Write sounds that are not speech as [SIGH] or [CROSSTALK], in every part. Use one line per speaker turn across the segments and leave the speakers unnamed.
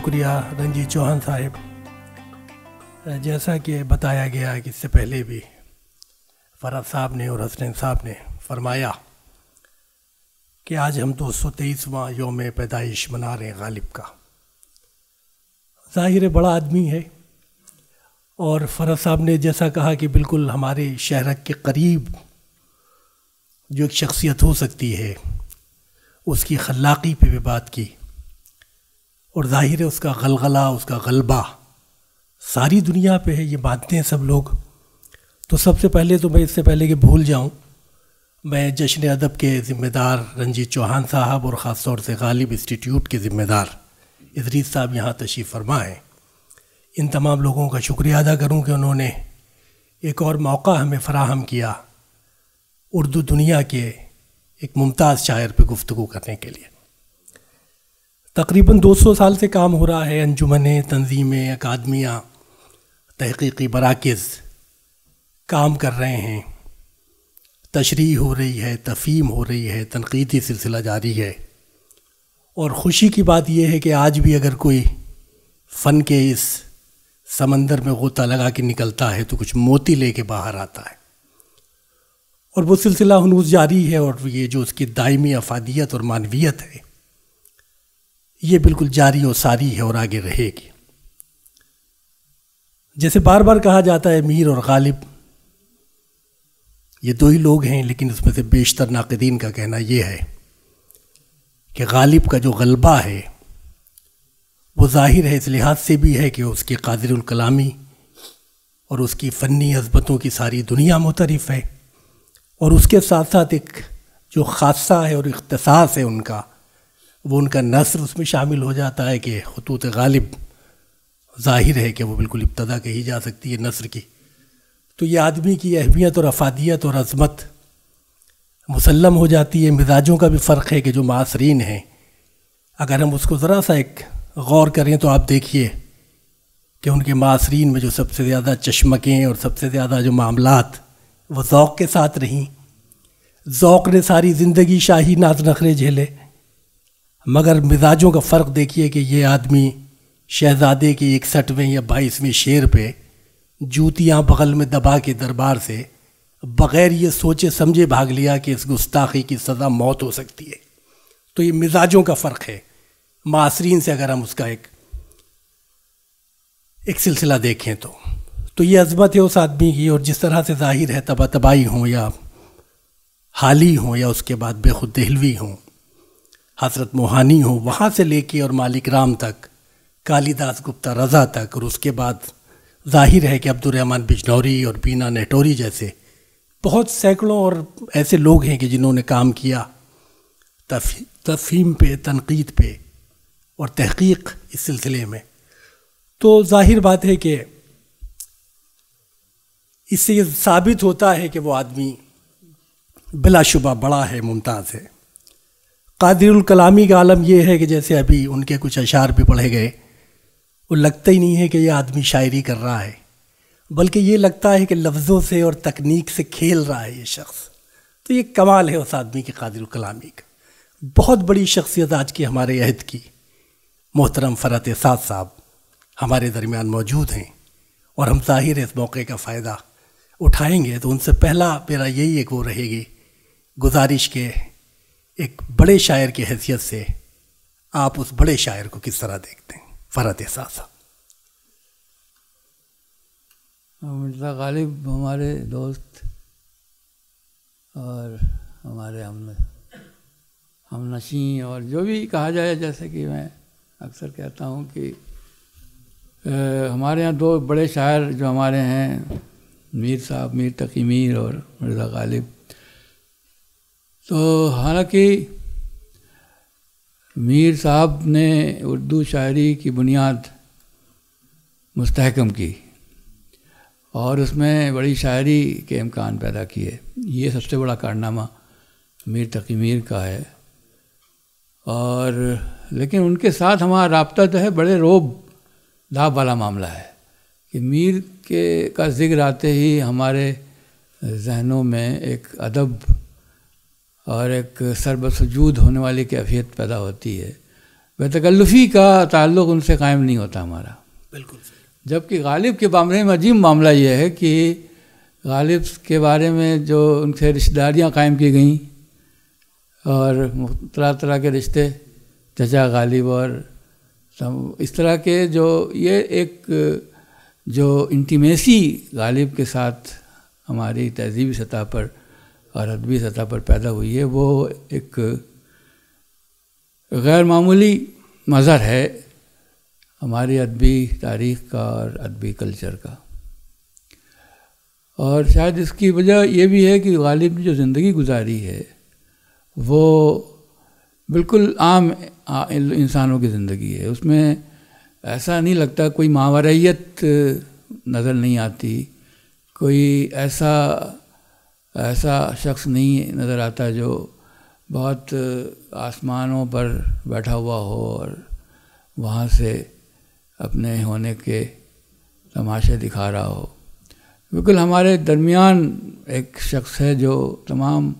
शुक्रिया रंजीत चौहान साहब जैसा कि बताया गया कि इससे पहले भी फराज साहब ने और हसनैन साहब ने फरमाया कि आज हम दो तो सौ तेईसवा योम पैदाइश मना रहे हैं गालिब का ज़ाहिर बड़ा आदमी है और फराज साहब ने जैसा कहा कि बिल्कुल हमारे शहर के करीब जो एक शख्सियत हो सकती है उसकी खलाकी पे भी बात की और ज़ाहिर है उसका गलगला उसका गलबा सारी दुनिया पे है ये मानते हैं सब लोग तो सबसे पहले तो मैं इससे पहले कि भूल जाऊँ मैं जश्न अदब के ज़िम्मेदार रंजीत चौहान साहब और ख़ास तौर से गालिब इंस्टीट्यूट के ज़िम्मेदार इजरीत साहब यहाँ तशीफ़ फरमाएँ इन तमाम लोगों का शुक्रिया अदा करूँ कि उन्होंने एक और मौका हमें फ़राहम किया उर्दू दुनिया के एक मुमताज़ शायर पर गुफ्तु करने के लिए तकरीबन 200 साल से काम हो रहा है अंजुमन तंजीमें अकादमियाँ तहकीकी बराकज़ काम कर रहे हैं तशरी हो रही है तफ़ीम हो रही है तनकीदी सिलसिला जारी है और ख़ुशी की बात यह है कि आज भी अगर कोई फ़न के इस समंदर में गोता लगा के निकलता है तो कुछ मोती लेके बाहर आता है और वो सिलसिला हनूज जारी है और ये जो उसकी दायमी अफादियत और मानवीयत है ये बिल्कुल जारी और सारी है और आगे रहेगी जैसे बार बार कहा जाता है मीर और गालिब ये दो ही लोग हैं लेकिन उसमें से बेशतर नाकदीन का कहना यह है कि गालिब का जो गलबा है वो जाहिर है इस लिहाज से भी है कि उसकी कलामी और उसकी फ़नी हजबतों की सारी दुनिया मुतरफ है और उसके साथ साथ एक जो खासा है और इख्तसास है उनका वो उनका नसर उसमें शामिल हो जाता है कि खतूत गालिब ज़ाहिर है कि वो बिल्कुल इब्तदा कही जा सकती है नसर की तो ये आदमी की अहमियत और अफादियत और अजमत मुसलम हो जाती है मिजाजों का भी फ़र्क है कि जो मासरीन हैं अगर हम उसको ज़रा सा एक गौर करें तो आप देखिए कि उनके मासरीन में जो सबसे ज़्यादा चश्मकें और सबसे ज़्यादा जो मामलात वो ओक़ के साथ रहीं ओक़ ने सारी ज़िंदगी शाही नाज नखरे झेले मगर मिजाजों का फ़र्क देखिए कि ये आदमी शहजादे के इकसठवें या बाईसवें शेर पे जूतियाँ बगल में दबा के दरबार से बग़ैर ये सोचे समझे भाग लिया कि इस गुस्ताखी की सज़ा मौत हो सकती है तो ये मिजाजों का फ़र्क है मासरीन से अगर हम उसका एक एक सिलसिला देखें तो तो ये अजमत है उस आदमी की और जिस तरह से जाहिर है तबा तबाही हों या हाली हों या उसके बाद बेखुद दहलवी हों हजरत मोहानी हो वहाँ से लेके और मालिक राम तक कालीदास गुप्ता रज़ा तक और उसके बाद जाहिर है कि अब्दुलरहमान बिजनौरी और बीना नेटोरी जैसे बहुत सैकड़ों और ऐसे लोग हैं कि जिन्होंने काम किया तफी तफहीम पे तनकीद पे और तहकीक इस सिलसिले में तो जाहिर बात है कि इससे ये साबित होता है कि वो आदमी बिलाशुबा बड़ा है मुमताज़ है कादिरुल कलामी का आलम यह है कि जैसे अभी उनके कुछ अशार भी पढ़े गए वो लगता ही नहीं है कि यह आदमी शायरी कर रहा है बल्कि ये लगता है कि लफ्ज़ों से और तकनीक से खेल रहा है ये शख्स तो ये कमाल है उस आदमी के कादिर कलामी का बहुत बड़ी शख्सियत आज की हमारे अहद की मोहतरम फ़रत साद साहब हमारे दरमियान मौजूद हैं और हम ज़ाहिर इस मौके का फ़ायदा उठाएंगे तो उनसे पहला मेरा यही एक वो रहेगी गुजारिश के एक बड़े शायर की हैसियत से आप उस बड़े शायर को किस तरह देखते हैं फ़रत एहसास
हाँ, मिर्ज़ा गालिब हमारे दोस्त और हमारे हम हम नशी और जो भी कहा जाए जैसे कि मैं अक्सर कहता हूँ कि आ, हमारे यहाँ दो बड़े शायर जो हमारे हैं मीर साहब मीर तकी मीर और मिर्ज़ा गालिब तो हालांकि मीर साहब ने उर्दू शायरी की बुनियाद मुस्तहकम की और उसमें बड़ी शायरी के इम्कान पैदा किए ये सबसे बड़ा कारनामा मीर तकी मीर का है और लेकिन उनके साथ हमारा रबता जो है बड़े रोब दाब वाला मामला है कि मीर के का जिक्र आते ही हमारे जहनों में एक अदब और एक सरबसजूद होने वाले की पैदा होती है वह तकल्लुफ़ी का ताल्लुक उनसे कायम नहीं होता हमारा बिल्कुल जबकि गालिब के मामले में अजीब मामला यह है कि गालिब के बारे में जो उनसे रिश्तेदारियाँ कायम की गई और तरह तरह के रिश्ते चचा गालिब और इस तरह के जो ये एक जो इंटीमेसी गालिब के साथ हमारी तहजीबी सतह पर अदबी सतह पर पैदा हुई है वो एक गैर मामूली मज़र है हमारी अदबी तारीख का और अदबी कल्चर का और शायद इसकी वजह यह भी है कि गालिब ने जो ज़िंदगी गुजारी है वो बिल्कुल आम इंसानों की ज़िंदगी है उसमें ऐसा नहीं लगता कोई मावरियत नज़र नहीं आती कोई ऐसा ऐसा शख्स नहीं नज़र आता जो बहुत आसमानों पर बैठा हुआ हो और वहाँ से अपने होने के तमाशे दिखा रहा हो बिल्कुल हमारे दरमियान एक शख्स है जो तमाम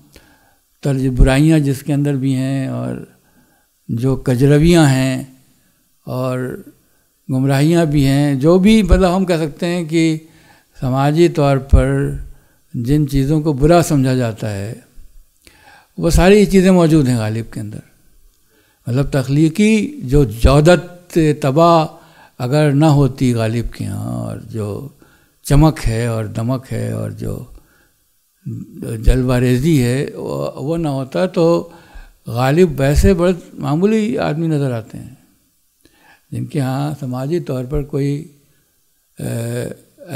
तर्ज बुराइयाँ जिसके अंदर भी हैं और जो कजरवियाँ हैं और गुमराहियाँ भी हैं जो भी मतलब हम कह सकते हैं कि समाजी तौर पर जिन चीज़ों को बुरा समझा जाता है वो सारी चीज़ें मौजूद हैं गालिब के अंदर मतलब तख्लीकी जो जौदत तबाह अगर ना होती गालिब के यहाँ और जो चमक है और दमक है और जो जलवा है वो ना होता तो गालिब वैसे बड़े मामूली आदमी नज़र आते हैं जिनके यहाँ समाजी तौर पर कोई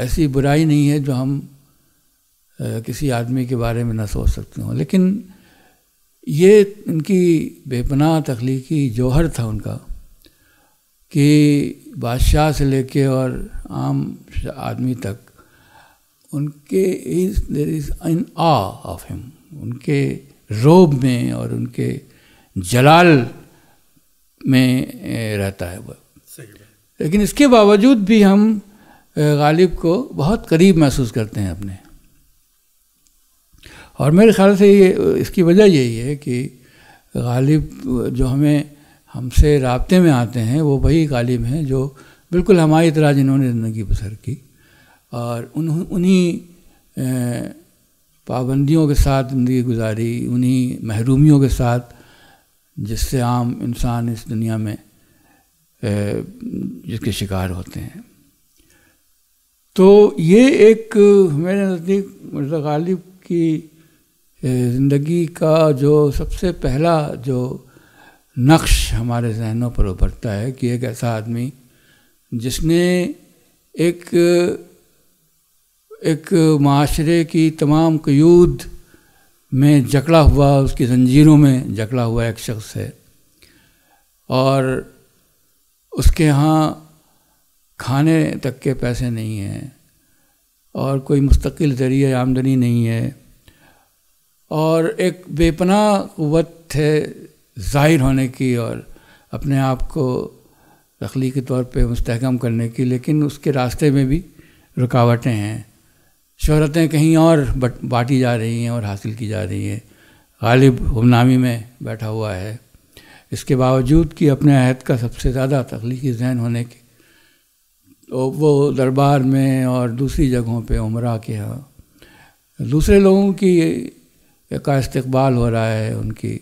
ऐसी बुराई नहीं है जो हम किसी आदमी के बारे में ना सोच सकती हूँ लेकिन ये इनकी बेपनाह तख्लीकी जौहर था उनका कि बादशाह से लेके और आम आदमी तक उनके is there is in awe of him उनके रोब में और उनके जलाल में रहता है वह लेकिन इसके बावजूद भी हम गालिब को बहुत करीब महसूस करते हैं अपने और मेरे ख्याल से ये इसकी वजह यही है कि गालिब जो हमें हमसे रबते में आते हैं वो वही गालिब हैं जो बिल्कुल हमारी तरह जिन्होंने ज़िंदगी बसर की और उन्हीं पाबंदियों के साथ ज़िंदगी गुजारी उन्हीं महरूमियों के साथ जिससे आम इंसान इस दुनिया में जिसके शिकार होते हैं तो ये एक मेरे नज़दीक मिर्ज़ा गालिब की ज़िंदगी का जो सबसे पहला जो नक्श हमारे जहनों पर उभरता है कि एक ऐसा आदमी जिसने एक एक माशरे की तमाम कयूद में जकड़ा हुआ उसकी जंजीरों में जकड़ा हुआ एक शख्स है और उसके यहाँ खाने तक के पैसे नहीं हैं और कोई मुस्तकिल ज़रिए आमदनी नहीं है और एक बेपना वत है ज़ाहिर होने की और अपने आप को तखली के तौर पे मुस्तकम करने की लेकिन उसके रास्ते में भी रुकावटें हैं शहरतें कहीं और बट बाँटी जा रही हैं और हासिल की जा रही हैं गालिब गुमनामी में बैठा हुआ है इसके बावजूद कि अपने अहद का सबसे ज़्यादा तख्लीकी जहन होने के तो वो दरबार में और दूसरी जगहों पे उम्र के दूसरे लोगों की का इस्तबाल हो रहा है उनकी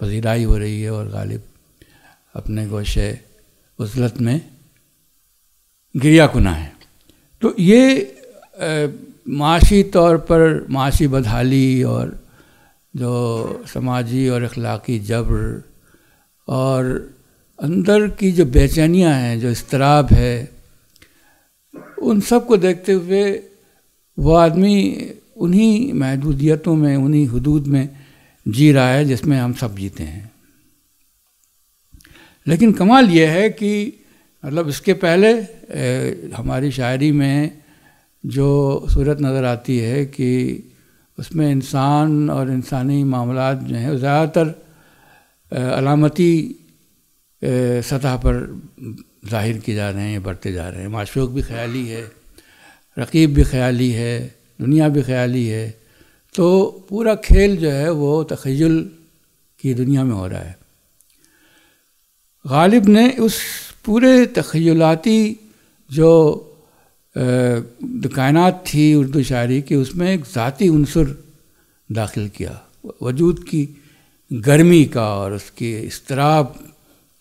पजीराई हो रही है और गालिब अपने गोशे उजलत में गिरिया कुना है तो ये माशी तौर पर माशी बदहाली और जो समाजी और अखलाकी जबर और अंदर की जो बेचैनियाँ हैं जो इसतराब है उन सब को देखते हुए वो आदमी उन्हीं महदूदियतों में उन्हीं हदूद में जी रहा है जिसमें हम सब जीते हैं लेकिन कमाल यह है कि मतलब इसके पहले ए, हमारी शायरी में जो सूरत नज़र आती है कि उसमें इंसान और इंसानी मामला जो हैं ज़्यादातर अलामती सतह पर जाहिर किए जा रहे हैं बढ़ते जा रहे हैं माशूक भी ख्याली है रकीब भी ख्याली है दुनिया भी ख्याली है तो पूरा खेल जो है वो तखयल की दुनिया में हो रहा है गालिब ने उस पूरे तखयलाती जो कायनात थी उर्दू शायरी की उसमें एक ज़ाती अनसर दाखिल किया वजूद की गर्मी का और उसकी इसतराब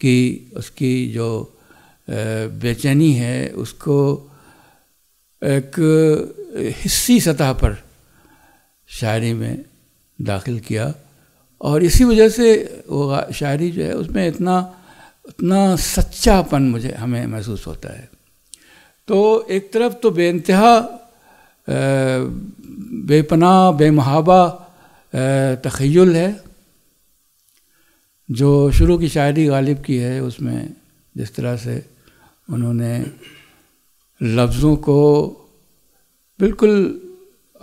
की उसकी जो बेचैनी है उसको एक हिस्सी सतह पर शायरी में दाखिल किया और इसी वजह से वो शायरी जो है उसमें इतना इतना सच्चापन मुझे हमें महसूस होता है तो एक तरफ तो बेानतहा बेपना बेमहाबा तखयल है जो शुरू की शायरी गालिब की है उसमें जिस तरह से उन्होंने लफ्ज़ों को बिल्कुल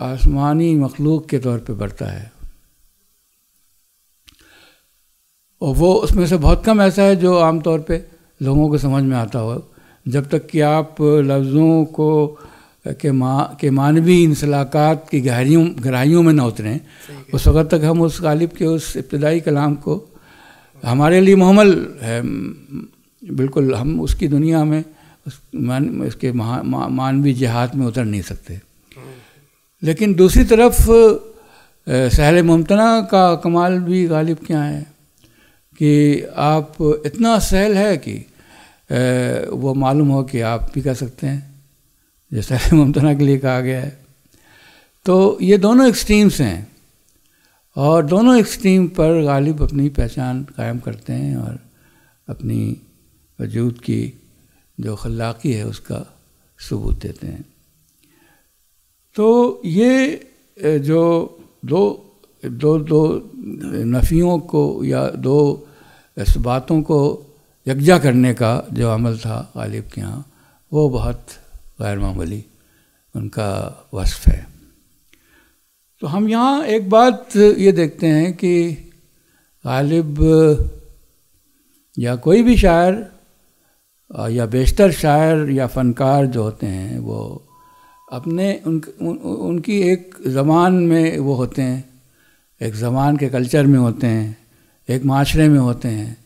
आसमानी मखलूक के तौर पे बढ़ता है और वो उसमें से बहुत कम ऐसा है जो आम तौर पे लोगों को समझ में आता हो जब तक कि आप लफ्ज़ों को के माँ के मानवी इंसलाकात की गहरियों गहराइयों में न उतरें उस वक़्त तक हम उस गालिब के उस इब्तदाई कलाम को हमारे लिए महमल है बिल्कुल हम उसकी दुनिया में उस मान उसके महा मा, मानवी जहात में उतर नहीं सकते लेकिन दूसरी तरफ सहल मुमतना का कमाल भी गालिब क्या है कि आप इतना सहल है कि वो मालूम हो कि आप भी कर सकते हैं जो सहल [LAUGHS] मुमतना के लिए कहा गया है तो ये दोनों एक्सट्रीम्स हैं और दोनों एक्सट्रीम पर गालिब अपनी पहचान कायम करते हैं और अपनी वजूद की जो खलाकी है उसका सबूत देते हैं तो ये जो दो दो दो नफियों को या दो बातों को यकजा करने का जो अमल था गालिब के यहाँ वो बहुत गैरमूली उनका वस्फ है तो हम यहाँ एक बात ये देखते हैं कि गालिब या कोई भी शायर या बेशतर शायर या फ़नकार जो होते हैं वो अपने उन, उन उनकी एक जबान में वो होते हैं एक जबान के कल्चर में होते हैं एक माशरे में होते हैं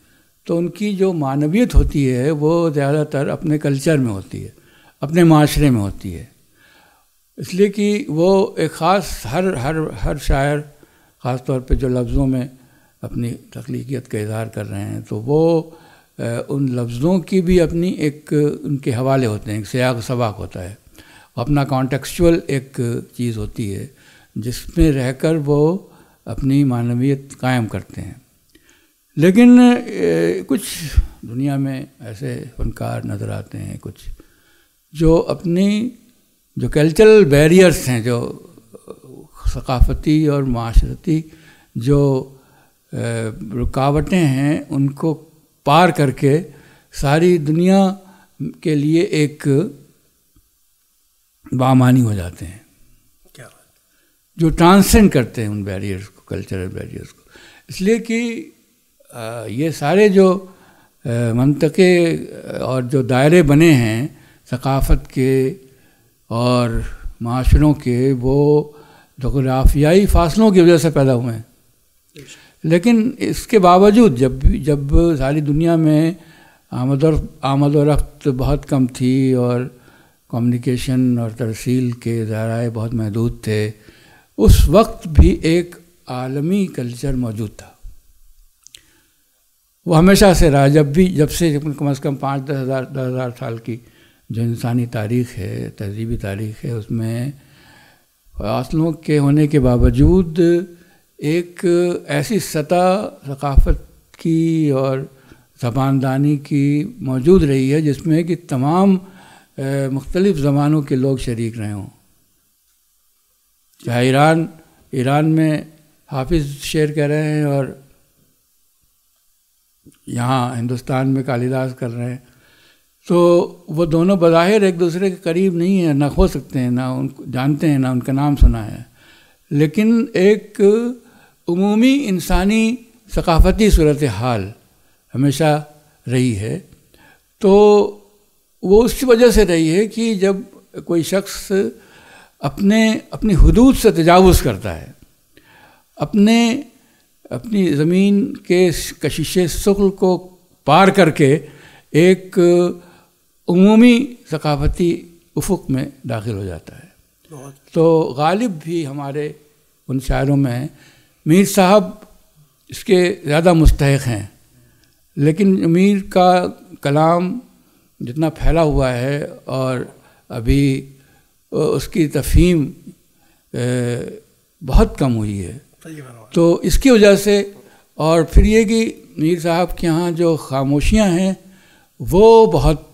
तो उनकी जो मानवीय होती है वो ज़्यादातर अपने कल्चर में होती है अपने माशरे में होती है इसलिए कि वो एक ख़ास हर हर हर शायर ख़ास तौर पे जो लफ्ज़ों में अपनी तख्लीकियत का इजहार कर रहे हैं तो वो उन लफ्ज़ों की भी अपनी एक उनके हवाले होते हैं एक सयाग सबाक होता है अपना कॉन्टेक्चुअल एक चीज़ होती है जिसमें रहकर वो अपनी मानवीयत कायम करते हैं लेकिन कुछ दुनिया में ऐसे फनकार नज़र आते हैं कुछ जो अपनी जो कल्चरल बैरियर्स हैं जो सकाफती और माशरती जो रुकावटें हैं उनको पार करके सारी दुनिया के लिए एक बामानी हो जाते हैं क्या जो ट्रांसेंड करते हैं उन बैरियर्स को कल्चरल बैरियर्स को इसलिए कि ये सारे जो मनतके और जो दायरे बने हैं सकाफ़त के और माशरों के वो जोग्राफियाई फासलों की वजह से पैदा हुए हैं लेकिन इसके बावजूद जब जब सारी दुनिया में आमद और आमद और रफ्त बहुत कम थी और कम्युनिकेशन और तरसील के ज़राए बहुत महदूद थे उस वक्त भी एक आलमी कल्चर मौजूद था वो हमेशा से रहा जब भी जब से कम से कम पाँच दस हज़ार दस हज़ार साल की जो इंसानी तारीख है तहजीबी तारीख है उसमें फासलों के होने के बावजूद एक ऐसी सतह सकाफत की और जबानदानी की मौजूद रही है जिसमें कि तमाम मुख्तलिफ़ ज़मानों के लोग शरीक रहे हों चाहे ईरान ईरान में हाफिज़ शेर कर रहे हैं और यहाँ हिंदुस्तान में कालिदास कर रहे हैं तो वो दोनों बज़ाहिर एक दूसरे के करीब नहीं है ना हो सकते हैं ना उनको जानते हैं ना उनका नाम सुना है लेकिन एक उमूमी इंसानी सकाफ़ती सूरत हाल हमेशा रही है तो वो उसकी वजह से रही है कि जब कोई शख्स अपने अपनी हदूद से तजावज़ करता है अपने अपनी ज़मीन के कशिश शुक्ल को पार करके एक अमूमी सकाफती उफुक में दाखिल हो जाता है तो गालिब भी हमारे उन शायरों में हैं मीर साहब इसके ज़्यादा मुस्तक हैं लेकिन मीर का कलाम जितना फैला हुआ है और अभी उसकी तफहीम बहुत कम हुई है तो इसकी वजह से और फिर ये कि मीर साहब के यहाँ जो खामोशियाँ हैं वो बहुत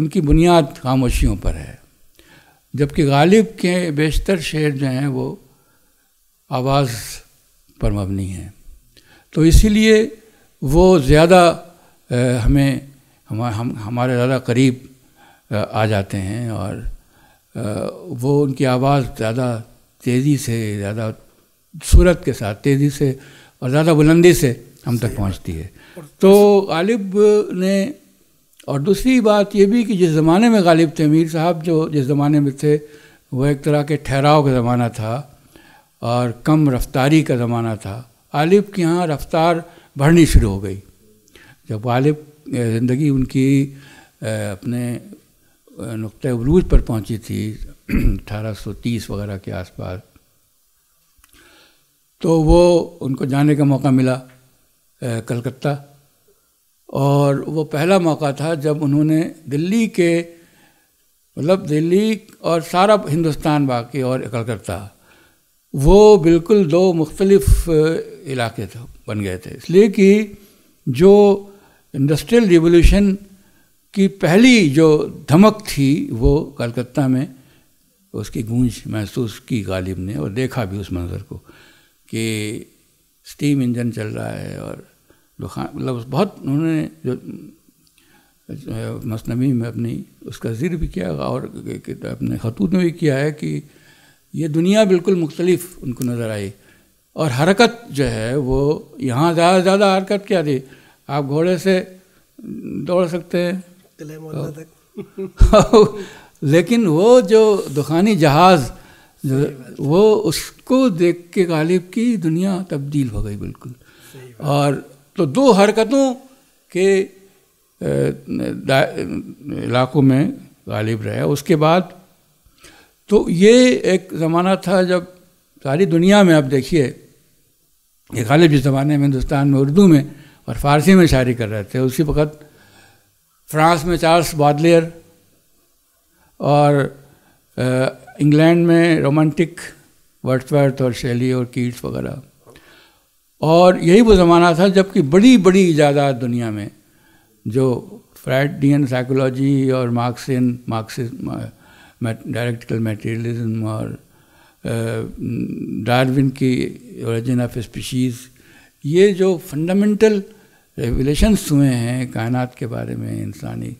उनकी बुनियाद खामोशियों पर है जबकि गालिब के बेशतर शेर जो हैं वो आवाज़ पर मबनी हैं तो इसीलिए वो ज़्यादा हमें हमारे हम हमारे ज़्यादा करीब आ जाते हैं और वो उनकी आवाज़ ज़्यादा तेज़ी से ज़्यादा सूरत के साथ तेज़ी से और ज़्यादा बुलंदी से हम तक पहुंचती है तो गालिब ने और दूसरी बात ये भी कि जिस ज़माने में गालिब थे मीर साहब जो जिस ज़माने में थे वह एक तरह के ठहराव का ज़माना था और कम रफ्तारी का ज़माना था गालिब के यहाँ रफ्तार बढ़नी शुरू हो गई जब गालिब ज़िंदगी उनकी अपने नुक़ उलूज पर पहुंची थी 1830 [CLEARS THROAT] वगैरह के आसपास तो वो उनको जाने का मौका मिला कलकत्ता और वो पहला मौका था जब उन्होंने दिल्ली के मतलब दिल्ली और सारा हिंदुस्तान बाकी और कलकत्ता वो बिल्कुल दो मुख्तलफ़ इलाके थे बन गए थे इसलिए कि जो इंडस्ट्रियल रिवॉल्यूशन की पहली जो धमक थी वो कलकत्ता में उसकी गूंज महसूस की गालिब ने और देखा भी उस मंजर को कि स्टीम इंजन चल रहा है और दुखान मतलब बहुत उन्होंने जो मसनवी में अपनी उसका जिक्र भी किया और अपने खतूत में भी किया है कि ये दुनिया बिल्कुल मुख्तलिफ उनको नज़र आई और हरकत जो है वो यहाँ ज़्यादा से ज़्यादा हरकत क्या थी आप घोड़े से दौड़ सकते हैं तो, तक [LAUGHS] लेकिन वो जो दुखानी जहाज़ वो उसको देख के गालिब की दुनिया तब्दील हो गई बिल्कुल और तो दो हरकतों के इलाकों में गालिब रहे उसके बाद तो ये एक ज़माना था जब सारी दुनिया में आप देखिए ये गालिब जिस ज़माने में हिंदुस्तान में उर्दू में और फारसी में शायरी कर रहे थे उसी वक्त फ्रांस में चार्ल्स बादलियर और इंग्लैंड में रोमांटिक वर्थवर्थ और शैली और कीट्स वगैरह और यही वो ज़माना था जबकि बड़ी बड़ी इजादात दुनिया में जो फ्राइडियन साइकोलॉजी और मार्क्सियन मार्क्स डायरेक्टिकल मटेरियलिज्म और डार्विन की ओरिजिन ऑफ स्पीशीज़ ये जो फंडामेंटल रेगुलेशंस हुए हैं कायनात के बारे में इंसानी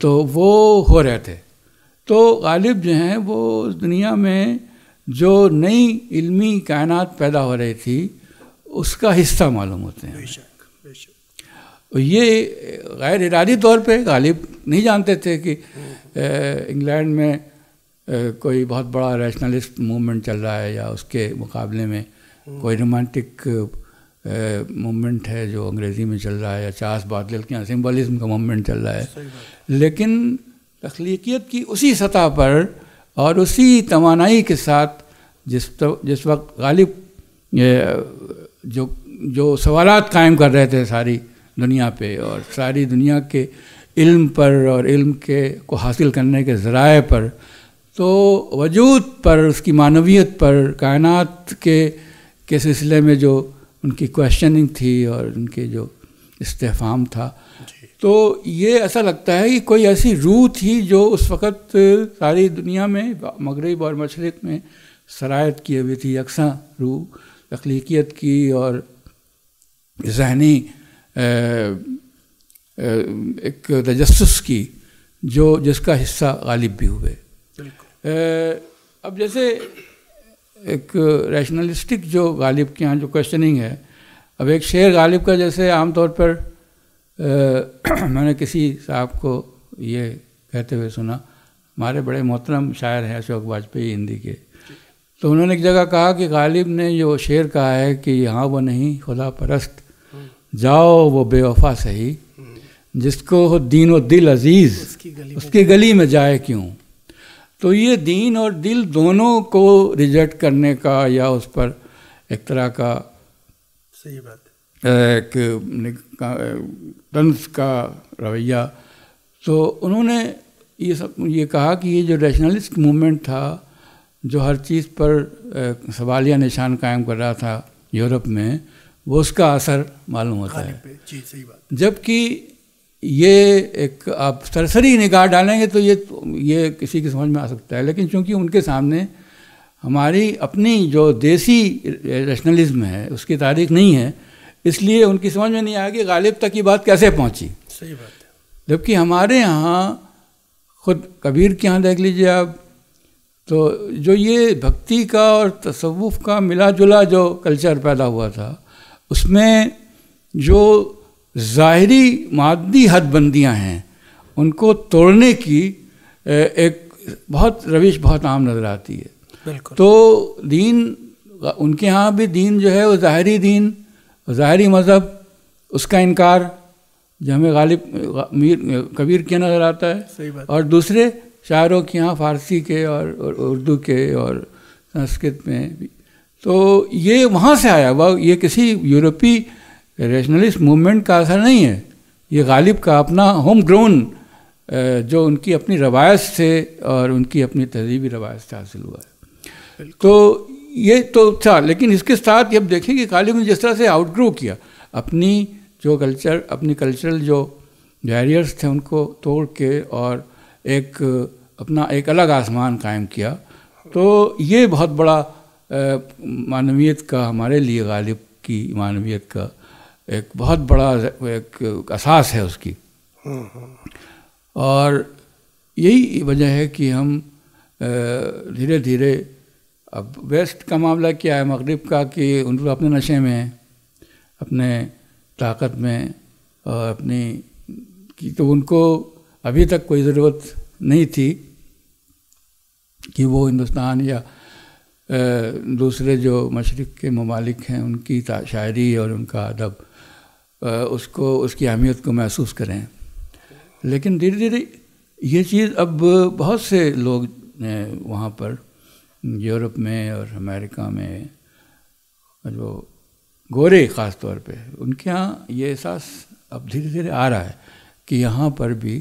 तो वो हो रहे थे तो गालिब जो हैं वो दुनिया में जो नई इल्मी कायनात पैदा हो रही थी उसका हिस्सा मालूम होते हैं ये गैर इरादी तौर पे गालिब नहीं जानते थे कि इंग्लैंड में कोई बहुत बड़ा रैशनलिस्ट मूवमेंट चल रहा है या उसके मुकाबले में कोई रोमांटिक मूवमेंट है जो अंग्रेज़ी में चल रहा है चास बादल के यहाँ सिम्बलिज्म का मूवमेंट चल रहा है लेकिन तख्लीकियत की उसी सतह पर और उसी तोानाई के साथ जिस तो, जिस वक्त गालिब जो जो सवाल कायम कर रहे थे सारी दुनिया पे और सारी दुनिया के इल्म पर और इल्म के को हासिल करने के ज़राए पर तो वजूद पर उसकी मानवीय पर कायनात के के सिलसिले में जो उनकी क्वेश्चनिंग थी और उनके जो इस्तेफाम था तो ये ऐसा लगता है कि कोई ऐसी रूह थी जो उस वक़्त सारी दुनिया में मगरब और मशरक़ में शरात किए हुए थी यकसा रूह तख्लीकीत की और जहनी एक तजस की जो जिसका हिस्सा गालिब भी हुए अब जैसे एक रैशनलिस्टिक जो गालिब के यहाँ जो क्वेश्चनिंग है अब एक शेर गालिब का जैसे आमतौर पर आ, [CLEARS THROAT] मैंने किसी साहब को ये कहते हुए सुना हमारे बड़े मोहतरम शायर हैं अशोक वाजपेयी हिंदी के तो उन्होंने एक जगह कहा कि गालिब ने जो शेर कहा है कि यहाँ वो नहीं खुदा परस्त जाओ वो बेवफा सही जिसको हो दीन व दिल अजीज़ उसकी गली, उसकी गली में जाए क्यों तो ये दीन और दिल दोनों को रिजेक्ट करने का या उस पर एक तरह का सही बात एक तंस का रवैया तो उन्होंने ये सब ये कहा कि ये जो रैशनलिस्ट मूवमेंट था जो हर चीज़ पर सवालिया निशान कायम कर रहा था यूरोप में वो उसका असर मालूम होता है जबकि ये एक आप सरसरी निगाह डालेंगे तो ये ये किसी की समझ में आ सकता है लेकिन चूंकि उनके सामने हमारी अपनी जो देसी रैशनलिज्म है उसकी तारीख नहीं है इसलिए उनकी समझ में नहीं आया कि गालिब तक ये बात कैसे पहुंची सही बात है जबकि हमारे यहाँ खुद कबीर के यहाँ देख लीजिए आप तो जो ये भक्ति का और तसवुफ़ का मिला जुला जो कल्चर पैदा हुआ था उसमें जो ज़ाहरी मादी हदबंदियाँ हैं उनको तोड़ने की एक बहुत रविश बहुत आम नज़र आती है तो दीन उनके यहाँ भी दीन जो है वो ज़ाहरी दीन ज़ाहरी मज़हब उसका इनकार जो हमें गालिब मीर कबीर के नज़र आता है सही बात और दूसरे शायरों के यहाँ फारसी के और, और उर्दू के और संस्कृत में भी तो ये वहाँ से आया हुआ ये किसी यूरोपी रेशनलिस्ट मूवमेंट का असर नहीं है ये गालिब का अपना होम ग्रोन जो उनकी अपनी रवायत से और उनकी अपनी तहजीबी रवायत से हासिल हुआ है तो ये तो था लेकिन इसके साथ अब देखें कि गालिब ने जिस तरह से आउटग्रो किया अपनी जो कल्चर अपनी कल्चरल जो बैरियर्स थे उनको तोड़ के और एक अपना एक अलग आसमान कायम किया तो ये बहुत बड़ा मानवीयत का हमारे लिए गालिब की मानवीयत का एक बहुत बड़ा एक असास है उसकी और यही वजह है कि हम धीरे धीरे अब वेस्ट का मामला क्या है मगरब का कि उन अपने नशे में अपने ताकत में और अपनी कि तो उनको अभी तक कोई ज़रूरत नहीं थी कि वो हिंदुस्तान या दूसरे जो मशरक़ के ममालिक हैं उनकी शायरी और उनका अदब उसको उसकी अहमियत को महसूस करें लेकिन धीरे धीरे ये चीज़ अब बहुत से लोग वहाँ पर यूरोप में और अमेरिका में जो गोरे ख़ास तौर पे उनके यहाँ ये एहसास अब धीरे धीरे आ रहा है कि यहाँ पर भी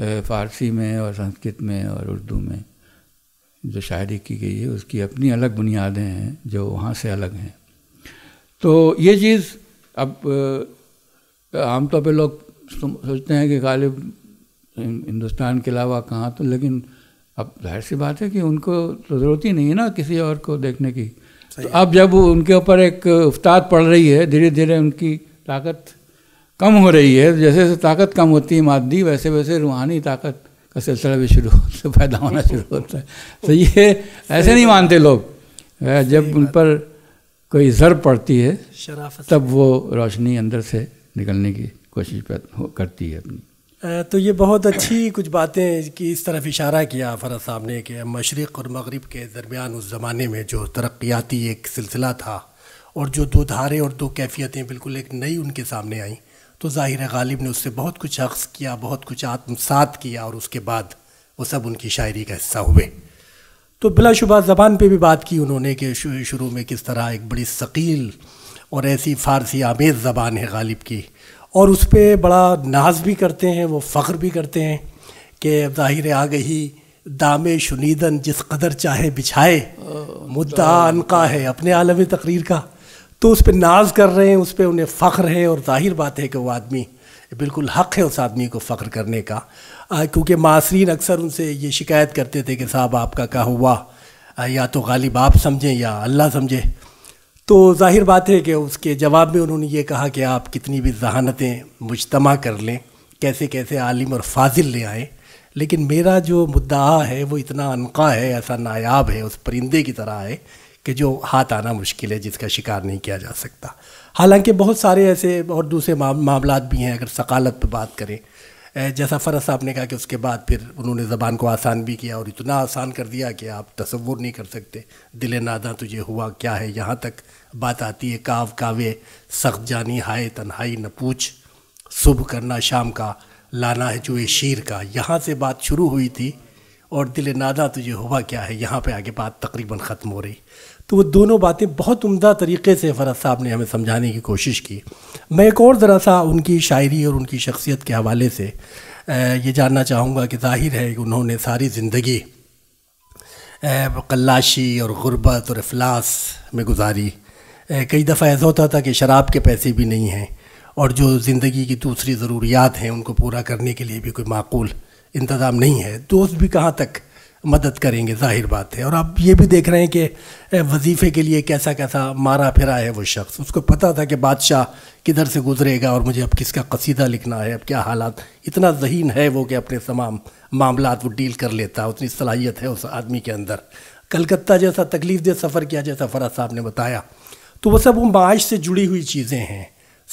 फ़ारसी में और संस्कृत में और उर्दू में जो शायरी की गई है उसकी अपनी अलग बुनियादें हैं जो वहाँ से अलग हैं तो ये चीज़ अब आमतौर पर लोग सोचते हैं कि गालिब हिंदुस्तान के अलावा कहाँ तो लेकिन अब जाहिर सी बात है कि उनको तो ज़रूरत ही नहीं है ना किसी और को देखने की तो अब जब उनके ऊपर एक उस्ताद पड़ रही है धीरे धीरे उनकी ताकत कम हो रही है जैसे जैसे ताकत कम होती है मादी वैसे वैसे रूहानी ताकत का सिलसिला भी शुरू होता पैदा होना शुरू होता है तो ये ऐसे नहीं मानते लोग जब उन पर कोई जर पड़ती है शराफत तब वो रोशनी अंदर से निकलने की कोशिश करती है अपनी
तो ये बहुत अच्छी कुछ बातें कि इस तरफ इशारा किया फरज साहब ने कि मशरक़ और मगरब के दरमियान उस ज़माने में जो तरक्याती एक सिलसिला था और जो दो धारे और दो कैफियतें बिल्कुल एक नई उनके सामने आईं तो ज़ाहिर गालिब ने उससे बहुत कुछ अक्स किया बहुत कुछ आत्मसात किया और उसके बाद वो सब उनकी शायरी का हिस्सा हुए तो बिलाशुबा ज़बान पे भी बात की उन्होंने कि शुरू में किस तरह एक बड़ी शकील और ऐसी फ़ारसी आमेज़ ज़बान है गालिब की और उस पर बड़ा नाज भी करते हैं वो फ़ख्र भी करते हैं कि ज़ाहिर आ गई दाम शुनीदन जिस कदर चाहे बिछाए मुद्दा अनका है अपने आलम तकरीर का तो उस पर नाज कर रहे हैं उस पर उन्हें फ़ख्र है और जाहिर बात है कि वो आदमी बिल्कुल हक़ है उस आदमी को फ़ख्र करने का क्योंकि मासरीन अक्सर उनसे ये शिकायत करते थे कि साहब आपका क्या हुआ या तो गालिब आप समझें या अल्लाह समझे तो जाहिर बात है कि उसके जवाब में उन्होंने ये कहा कि आप कितनी भी जहानतें मुजतम कर लें कैसे कैसे आलिम और फाजिल ले आएँ लेकिन मेरा जो मुद्दा है वो इतना अनका है ऐसा नायाब है उस परिंदे की तरह है कि जो हाथ आना मुश्किल है जिसका शिकार नहीं किया जा सकता हालांकि बहुत सारे ऐसे और दूसरे मामला भी हैं अगर सकालत पर बात करें जैसा फ़रत साहब ने कहा कि उसके बाद फिर उन्होंने ज़बान को आसान भी किया और इतना आसान कर दिया कि आप तस्वुर नहीं कर सकते दिल नादा तुझे हुआ क्या है यहाँ तक बात आती है काव कावे सख्त जानी हाय तन्हाई न पूछ सुबह करना शाम का लाना है चूहे शीर का यहाँ से बात शुरू हुई थी और दिल नादा तुझे हुआ क्या है यहाँ पे आगे बात तकरीबन ख़त्म हो रही तो वो दोनों बातें बहुत उम्दा तरीके से फरत साहब ने हमें समझाने की कोशिश की मैं एक और ज़रा सा उनकी शायरी और उनकी शख्सियत के हवाले से ये जानना चाहूँगा कि जाहिर है कि उन्होंने सारी ज़िंदगी कल्लाशी और ग़ुरबत और अफलास में गुजारी कई दफ़ा ऐसा होता था कि शराब के पैसे भी नहीं हैं और जो ज़िंदगी की दूसरी ज़रूरियात हैं उनको पूरा करने के लिए भी कोई माकूल इंतज़ाम नहीं है दोस्त भी कहाँ तक मदद करेंगे जाहिर बात है और आप ये भी देख रहे हैं कि वजीफ़े के लिए कैसा कैसा मारा फिरा है वो शख्स उसको पता था कि बादशाह किधर से गुजरेगा और मुझे अब किसका कसीदा लिखना है अब क्या हालात इतना जहीन है वो कि अपने तमाम मामला वो डील कर लेता उतनी सलाहियत है उस आदमी के अंदर कलकत्ता जैसा तकलीफ दे सफ़र किया जैसा फराज साहब ने बताया तो वह सब वो माश से जुड़ी हुई चीज़ें हैं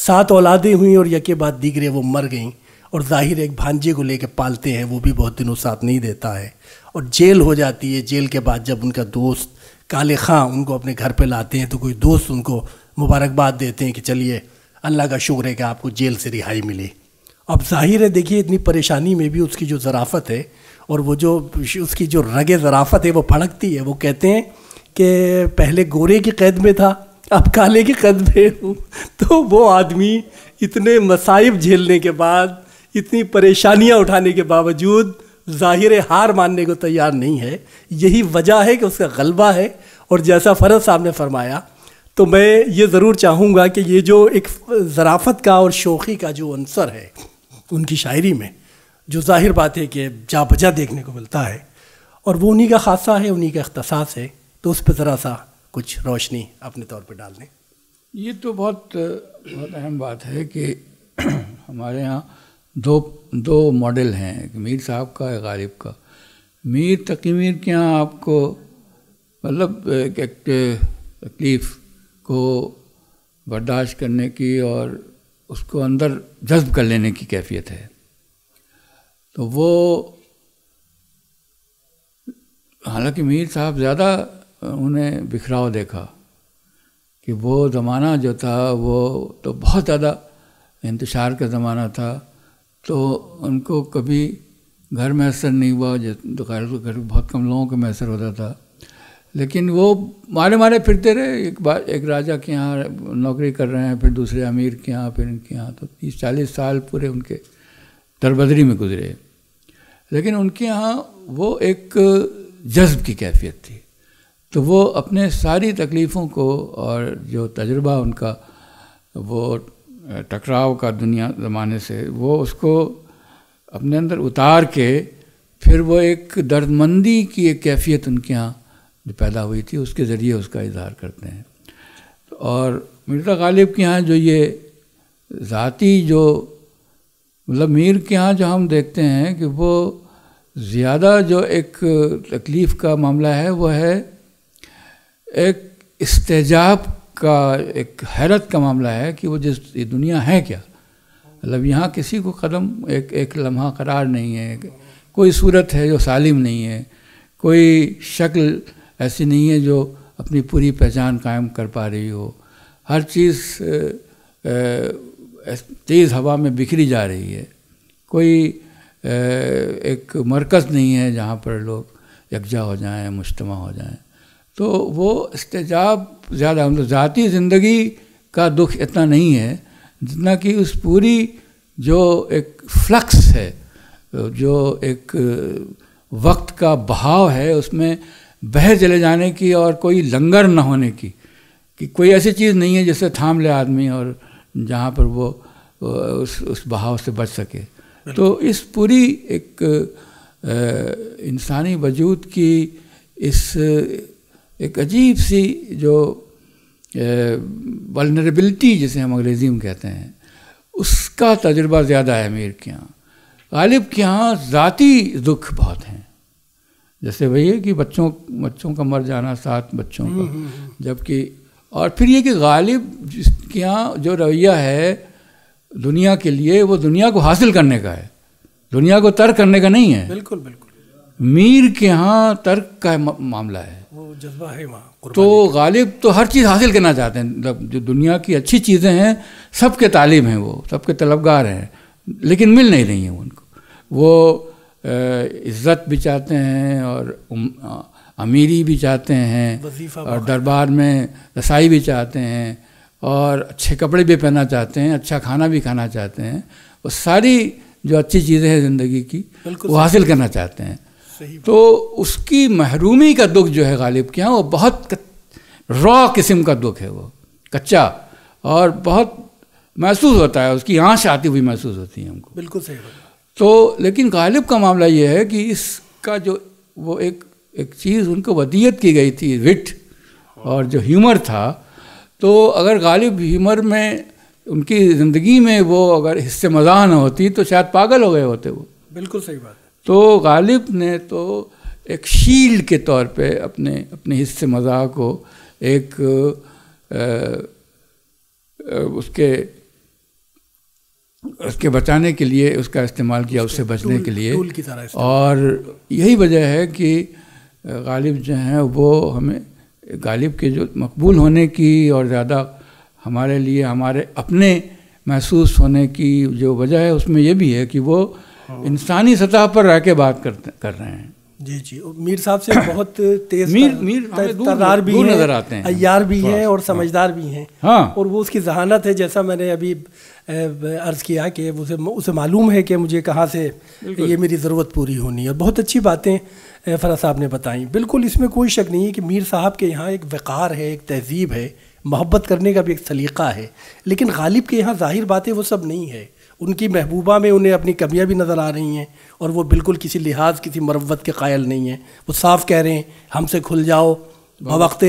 सात औलादें हुई और यके बाद दीगरे वो मर गईं और जाहिर एक भांजे को लेकर पालते हैं वो भी बहुत दिनों साथ नहीं देता है और जेल हो जाती है जेल के बाद जब उनका दोस्त काले खां उनको अपने घर पे लाते हैं तो कोई दोस्त उनको मुबारकबाद देते हैं कि चलिए अल्लाह का शुक्र है कि आपको जेल से रिहाई मिली अब जाहिर है देखिए इतनी परेशानी में भी उसकी जो ज़राफ़त है और वो जो उसकी जो रगे ज़राफ़त है वो फड़कती है वो कहते हैं कि पहले गोरे की कैद में था अब काले की कैद में हूँ तो वो आदमी इतने मसाइब झेलने के बाद इतनी परेशानियाँ उठाने के बावजूद ज़ाहिर हार मानने को तैयार नहीं है यही वजह है कि उसका गलबा है और जैसा फ़रज साहब ने फरमाया तो मैं ये ज़रूर चाहूँगा कि ये जो एक ज़राफ़त का और शोखी का जो अंसर है उनकी शायरी में जो जाहिर बात है कि जा बजा देखने को मिलता है और वो उन्हीं का खासा है उन्हीं का अख्तसास है तो उस पर ज़रा सा कुछ रोशनी अपने तौर पर डाल
दें ये तो बहुत बहुत अहम बात है कि [CLEARS THROAT] हमारे यहाँ दो दो मॉडल हैं एक मीर साहब का एक गालिब का मीर तकी मीर के यहाँ आपको मतलब एक, एक तकलीफ को बर्दाश्त करने की और उसको अंदर जज्ब कर लेने की कैफियत है तो वो हालांकि मीर साहब ज़्यादा उन्हें बिखराव देखा कि वो ज़माना जो था वो तो बहुत ज़्यादा इंतशार का ज़माना था तो उनको कभी घर में असर नहीं हुआ तो घर तो घर बहुत कम लोगों को मैसर होता था लेकिन वो मारे मारे फिरते रहे एक बार एक राजा के यहाँ नौकरी कर रहे हैं फिर दूसरे अमीर के यहाँ फिर इनके यहाँ तो तीस चालीस साल पूरे उनके दरबदरी में गुजरे लेकिन उनके यहाँ वो एक जज्ब की कैफियत थी तो वो अपने सारी तकलीफ़ों को और जो तजुर्बा उनका वो टकराव का दुनिया ज़माने से वो उसको अपने अंदर उतार के फिर वो एक दर्दमंदी की एक कैफियत उनके यहाँ जो पैदा हुई थी उसके ज़रिए उसका इजहार करते हैं और मिर्ज़ा गालिब के यहाँ जो ये ज़ाती जो मतलब मीर के यहाँ जो हम देखते हैं कि वो ज़्यादा जो एक तकलीफ़ का मामला है वो है एक इस्तेजाब का एक हैरत का मामला है कि वो जिस ये दुनिया है क्या मतलब यहाँ किसी को कदम एक एक लम्हा करार नहीं है कोई सूरत है जो सालिम नहीं है कोई शक्ल ऐसी नहीं है जो अपनी पूरी पहचान कायम कर पा रही हो हर चीज़ तेज़ हवा में बिखरी जा रही है कोई एक मरकज़ नहीं है जहाँ पर लोग यकजा हो जाएं मुश्तमा हो जाएं तो वो इस्तेजाब ज़्यादा मतलब ज़ाती ज़िंदगी का दुख इतना नहीं है जितना कि उस पूरी जो एक फ्लक्स है जो एक वक्त का बहाव है उसमें बह चले जाने की और कोई लंगर न होने की कि कोई ऐसी चीज़ नहीं है जिससे थाम ले आदमी और जहाँ पर वो उस उस बहाव से बच सके तो इस पूरी एक इंसानी वजूद की इस एक अजीब सी जो वलनरेबिलिटी जिसे हम अंग्रेज़ी में कहते हैं उसका तजुर्बा ज़्यादा है अमीर के यहाँ गालिब के यहाँ ज़ाती दुख बहुत हैं जैसे वही है कि बच्चों बच्चों का मर जाना साथ बच्चों का हम्म, हम्म, हम्म। जबकि और फिर ये कि गालिब जिसके यहाँ जो रवैया है दुनिया के लिए वो दुनिया को हासिल करने का है दुनिया को तर्क करने का नहीं है बिल्कुल बिल्कुल मीर के यहाँ तर्क का मामला है
वो जज्बा है वहाँ
तो गालिब तो हर चीज़ हासिल करना चाहते हैं मतलब जो दुनिया की अच्छी चीज़ें हैं सबके तालीम हैं वो सबके तलबगार हैं लेकिन मिल नहीं रही हैं उनको वो इज़्ज़त भी चाहते हैं और अमीरी भी चाहते हैं और दरबार में रसाई भी चाहते हैं और अच्छे कपड़े भी पहनना चाहते हैं अच्छा खाना भी खाना चाहते हैं वो सारी जो अच्छी चीज़ें हैं ज़िंदगी की वो हासिल करना चाहते हैं तो उसकी महरूमी का दुख जो है गालिब के यहाँ वो बहुत रॉ किस्म का दुख है वो कच्चा और बहुत महसूस होता है उसकी आँच आती हुई महसूस होती है हमको बिल्कुल सही तो लेकिन गालिब का मामला ये है कि इसका जो वो एक एक चीज़ उनको वदियत की गई थी विट और जो ह्यूमर था तो अगर गालिब ह्यूमर में उनकी ज़िंदगी में वो अगर हिस्से मज़ा न होती तो शायद पागल हो गए होते वो बिल्कुल सही बात तो गालिब ने तो एक शील्ड के तौर पे अपने अपने हिस्से मज़ाक को एक आ, आ, उसके उसके बचाने के लिए उसका इस्तेमाल किया उससे बचने के लिए और यही वजह है कि गालिब जो हैं वो हमें गालिब के जो मकबूल होने की और ज़्यादा हमारे लिए हमारे अपने महसूस होने की जो वजह है उसमें यह भी है कि वो हाँ। इंसानी सतह पर रह के बात करते कर रहे हैं
जी जी मीर साहब से [COUGHS] बहुत तेज मीर मीर तर्रार भी है, नजर आते हैं अयार भी हैं और हाँ। समझदार भी हैं हाँ और वो उसकी जहानत है जैसा मैंने अभी अर्ज़ किया कि उसे उसे मालूम है कि मुझे कहाँ से ये मेरी ज़रूरत पूरी होनी है और बहुत अच्छी बातें फरा साहब ने बताई बिल्कुल इसमें कोई शक नहीं है कि मीर साहब के यहाँ एक वक़ार है एक तहजीब है मोहब्बत करने का भी एक सलीक़ा है लेकिन गालिब के यहाँ ज़ाहिर बातें वो सब नहीं है उनकी महबूबा में उन्हें अपनी कमियाँ भी नज़र आ रही हैं और वो बिल्कुल किसी लिहाज किसी मरवत के कायल नहीं हैं वो साफ कह रहे हैं हमसे खुल जाओ बवक्त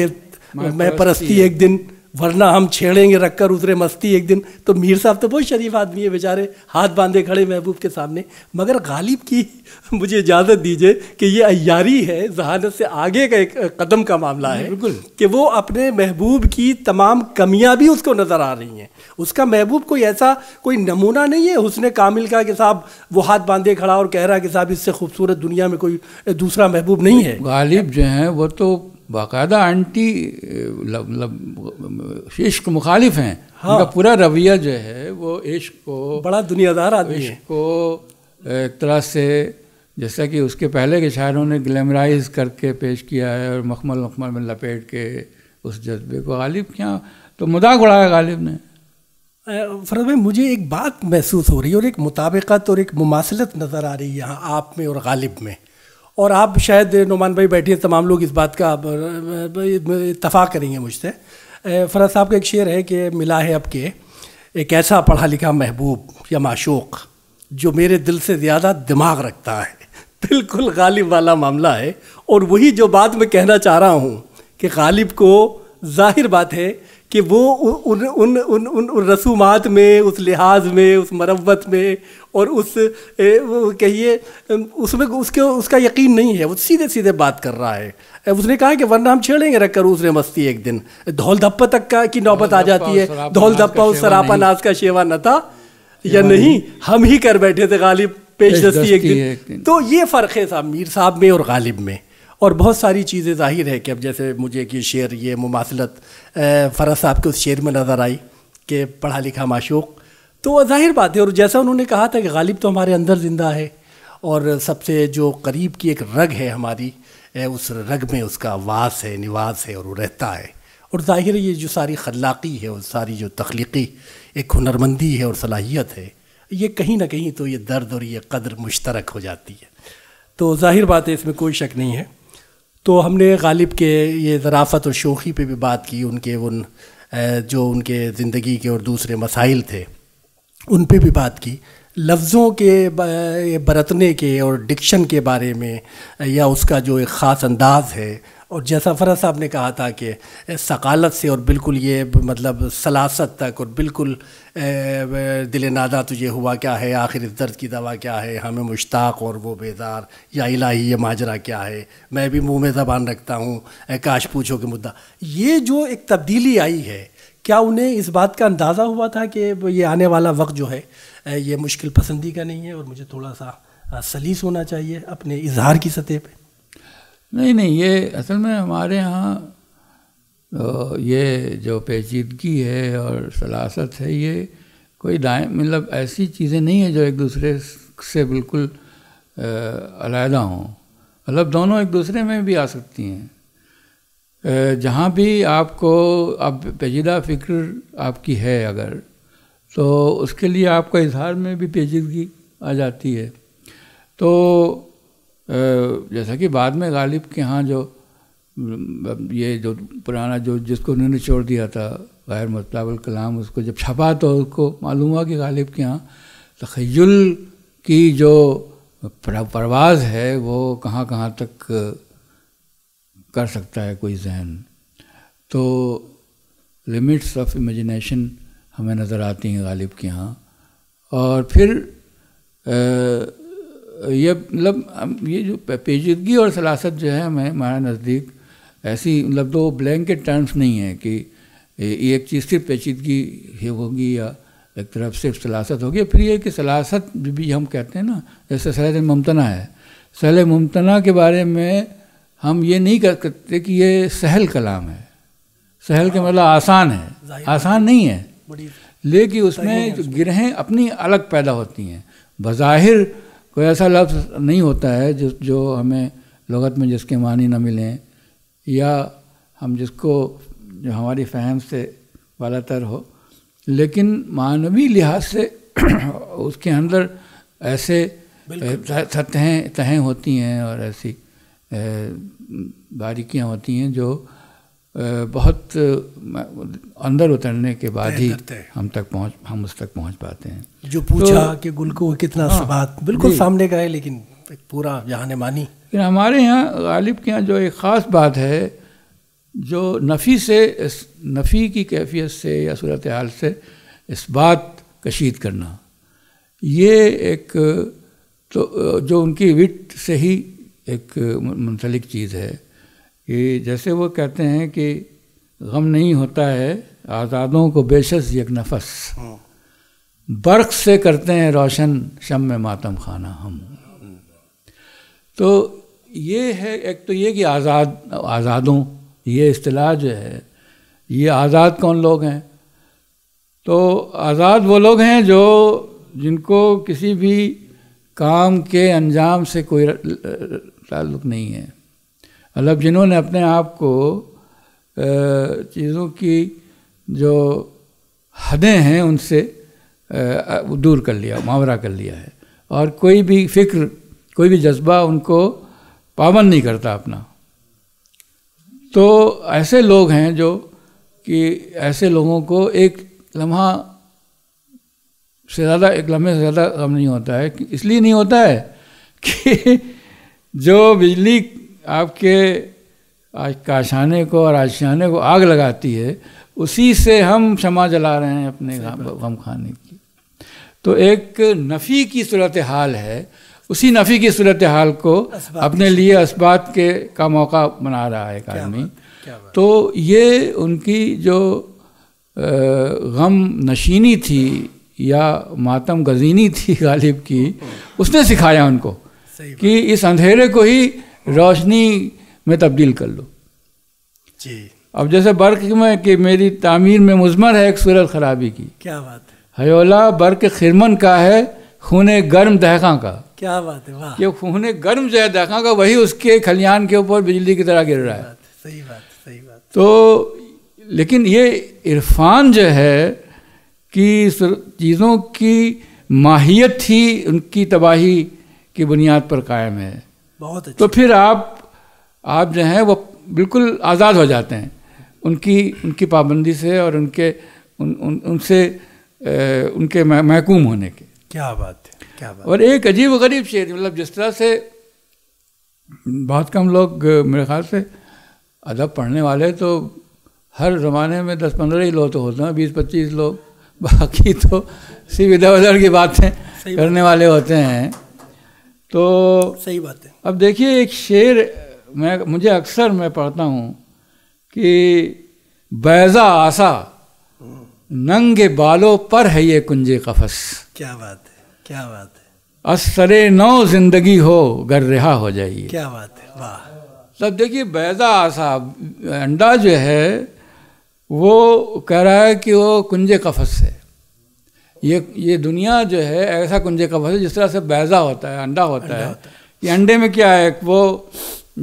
मैं परस्ती एक दिन वरना हम छेड़ेंगे रखकर उतरे मस्ती एक दिन तो मीर साहब तो बहुत शरीफ आदमी है बेचारे हाथ बांधे खड़े महबूब के सामने मगर गालिब की [LAUGHS] मुझे इजाज़त दीजिए कि ये अयारी है जहानत से आगे का एक कदम का मामला है बिल्कुल कि वो अपने महबूब की तमाम कमियाँ भी उसको नज़र आ रही हैं उसका महबूब कोई ऐसा कोई नमूना नहीं है उसने कामिल का कि साहब वो हाथ बांधे खड़ा और कह रहा है कि साहब इससे खूबसूरत दुनिया में कोई दूसरा महबूब नहीं है
गालिब जो है वो तो बाकायदा एंटी मतलब, मतलब इश्क मुखालिफ हैं हाँ। उनका पूरा रवैया जो है वो इश्क को बड़ा दुनियादार आदमी इश्क को एक तरह से जैसा कि उसके पहले के शायरों ने ग्लैमराइज करके पेश किया है और मखमल मखमल में लपेट के उस जज्बे को गालिब क्या तो
मुदाक उड़ाया गालिब ने फरज भाई मुझे एक बात महसूस हो रही है और एक मुताबिकत और एक मुमासलत नज़र आ रही है यहाँ आप में और गालिब में और आप शायद नुमान भाई बैठिए तमाम लोग इस बात का इतफा करेंगे मुझसे फराज साहब का एक शेर है कि मिला है अब के एक ऐसा पढ़ा लिखा महबूब या माशोक जो मेरे दिल से ज़्यादा दिमाग रखता है बिल्कुल गालिब वाला मामला है और वही जो बात मैं कहना चाह रहा हूँ कि गालिब को जाहिर बात है कि वो उन उन उन उन, उन रसूमात में उस लिहाज में उस मरवत में और उस कहिए उसमें उसके उसका यकीन नहीं है वो सीधे सीधे बात कर रहा है उसने कहा कि वरना हम छेड़ेंगे रख कर उसने मस्ती एक दिन धौल धप्पा तक का की नौबत आ जाती है धौल धप्पा उस सरापा नाज का शेवा न था या नहीं हम ही कर बैठे थे गालिब पेश दस्ती एक दिन तो ये फ़र्क है साहब मीर साहब में और गालिब में और बहुत सारी चीज़ें जाहिर है कि अब जैसे मुझे कि शेर ये मुमासलत फ़रा साहब के उस शेर में नज़र आई कि पढ़ा लिखा माशूक तो जाहिर बात है और जैसा उन्होंने कहा था कि गालिब तो हमारे अंदर ज़िंदा है और सबसे जो करीब की एक रग है हमारी उस रग में उसका वास है निवास है और वो रहता है और ज़ाहिर ये जो सारी खलाकी है और सारी जो तख्लीकी एक हुनरमंदी है और सलाहियत है ये कहीं ना कहीं तो ये दर्द और ये कदर मुश्तरक हो जाती है तो ज़ाहिर बात है इसमें कोई शक नहीं है तो हमने गालिब के ये ज़राफ़त और शोखी पे भी बात की उनके उन जो उनके ज़िंदगी के और दूसरे मसाइल थे उन पे भी बात की लफ्ज़ों के बरतने के और डिक्शन के बारे में या उसका जो एक ख़ास अंदाज़ है और जैसा फरा साहब ने कहा था कि सकालत से और बिल्कुल ये मतलब सलासत तक और बिल्कुल दिल नादा तुझे हुआ क्या है आखिर दर्द की दवा क्या है हमें मुश्ताक और वो बेदार या इलाही ये माजरा क्या है मैं भी मुंह में जबान रखता हूँ काश पूछो के मुद्दा ये जो एक तब्दीली आई है क्या उन्हें इस बात का अंदाज़ा हुआ था कि ये आने वाला वक्त जो है ये मुश्किल पसंदी का नहीं है और मुझे थोड़ा सा सलीस होना चाहिए अपने इजहार की सतह पर नहीं
नहीं ये असल में हमारे यहाँ तो ये जो पेचीदगी है और सलासत है ये कोई दाएँ मतलब ऐसी चीज़ें नहीं है जो एक दूसरे से बिल्कुल अलहदा हों मतलब दोनों एक दूसरे में भी आ सकती हैं जहाँ भी आपको आप पेचीदा फ़िक्र आपकी है अगर तो उसके लिए आपका इजहार में भी पेचीदगी आ जाती है तो जैसा कि बाद में गालिब के यहाँ जो ये जो पुराना जो जिसको उन्होंने छोड़ दिया था गैर मुस्ताबल कलाम उसको जब छपा तो उसको मालूम हुआ कि गालिब के यहाँ तखयल की जो परवाज़ है वो कहाँ कहाँ तक कर सकता है कोई जहन तो लिमिट्स ऑफ इमेजिनेशन हमें नज़र आती हैं गालिब के यहाँ और फिर आ, ये मतलब ये जो पेचीदगी और सलासत जो है हमें हमारा नज़दीक ऐसी मतलब तो ब्लैंकेट टर्म्स नहीं है कि ये एक चीज़ सिर्फ पेचीदगी होगी या एक तरफ सिर्फ सलासत होगी फिर ये कि सलासत भी हम कहते हैं ना जैसे सहल मुमतना है सहल मुमतना के बारे में हम ये नहीं कर सकते कि ये सहल कलाम है सहल के मतलब आसान है आसान नहीं है लेकिन उसमें जो गिरहें अपनी अलग पैदा होती हैं बज़ाहिर कोई ऐसा लफ्ज़ नहीं होता है जो जो हमें लगत में जिसके मानी ना मिलें या हम जिसको जो हमारी फहम से वाला तर हो लेकिन मानवीय लिहाज से [CLEARS THROAT] उसके अंदर ऐसे सतहें तहें होती हैं और ऐसी बारीकियां होती हैं जो बहुत अंदर उतरने के बाद ही हम तक पहुंच हम उस तक पहुंच पाते हैं जो पूछा तो,
कि गुल को कितना हाँ, बिल्कुल सामने का है लेकिन पूरा जहाँ ने मानी
लेकिन हमारे यहाँ गालिब के यहाँ जो एक ख़ास बात है जो नफ़ी से नफ़ी की कैफियत से या सूरत हाल से इस बात कशीद करना ये एक तो जो उनकी विट से ही एक मुंसलिक चीज़ है कि जैसे वो कहते हैं कि गम नहीं होता है आज़ादों को बेशस यक नफस हाँ। बर्क से करते हैं रोशन शम में मातम खाना हम तो ये है एक तो ये कि आज़ाद आज़ादों ये अतलाह जो है ये आज़ाद कौन लोग हैं तो आज़ाद वो लोग हैं जो जिनको किसी भी काम के अंजाम से कोई ताल्लुक़ नहीं है मतलब जिन्होंने अपने आप को चीज़ों की जो हदें हैं उनसे दूर कर लिया मुवरा कर लिया है और कोई भी फ़िक्र कोई भी जज्बा उनको पावन नहीं करता अपना तो ऐसे लोग हैं जो कि ऐसे लोगों को एक लम्हा से ज़्यादा एक लम्हे से ज़्यादा कम नहीं होता है इसलिए नहीं होता है कि [LAUGHS] जो बिजली आपके काशाने को और आशियाने को आग लगाती है उसी से हम क्षमा जला रहे हैं अपने गम खाने की तो एक नफ़ी की सूरत हाल है उसी नफ़ी की सूरत हाल को अपने लिए इस्बात के का मौका बना रहा है एक आदमी तो ये उनकी जो गम नशीनी थी या मातम गजीनी थी [LAUGHS] गालिब की उसने सिखाया उनको कि इस अंधेरे को ही रोशनी में तब्दील कर लो जी अब जैसे बर्क में कि मेरी तामीर में मुजमर है एक सूरत खराबी की क्या बात है हयोला बर्क खिरमन का है खून गर्म दहका का
क्या बात है वाह
ये उन्हें गर्म जो है देखा का वही उसके खलियान के ऊपर बिजली की तरह गिर रहा है सही बात सही बात तो लेकिन ये इरफान जो है कि चीज़ों की माहियत ही उनकी तबाही की बुनियाद पर कायम है बहुत तो फिर आप आप जो हैं वो बिल्कुल आज़ाद हो जाते हैं उनकी उनकी पाबंदी से और उनके उन, उनसे उनके महकूम होने के
क्या बात है क्या बात
और एक अजीब गरीब शेर मतलब जिस तरह से बहुत कम लोग मेरे ख्याल से अदब पढ़ने वाले तो हर ज़माने में दस पंद्रह ही लोग तो होते हैं बीस पच्चीस लोग बाकी तो सिर्फ इधर उधर की बातें करने वाले होते हैं तो सही बात है अब देखिए एक शेर मैं मुझे अक्सर मैं पढ़ता हूँ कि बैजा आशा नंगे बालों पर है ये कुंजे कफस
क्या बात है क्या बात है
असरे नौ जिंदगी हो घर रिहा हो जाइए
क्या बात है वाह तब
देखिए बैदा आशा अंडा जो है वो कह रहा है कि वो कुंजे कफस है ये ये दुनिया जो है ऐसा कुंजे कफस है जिस तरह से बैजा होता है अंडा होता, है, होता है कि अंडे में क्या है वो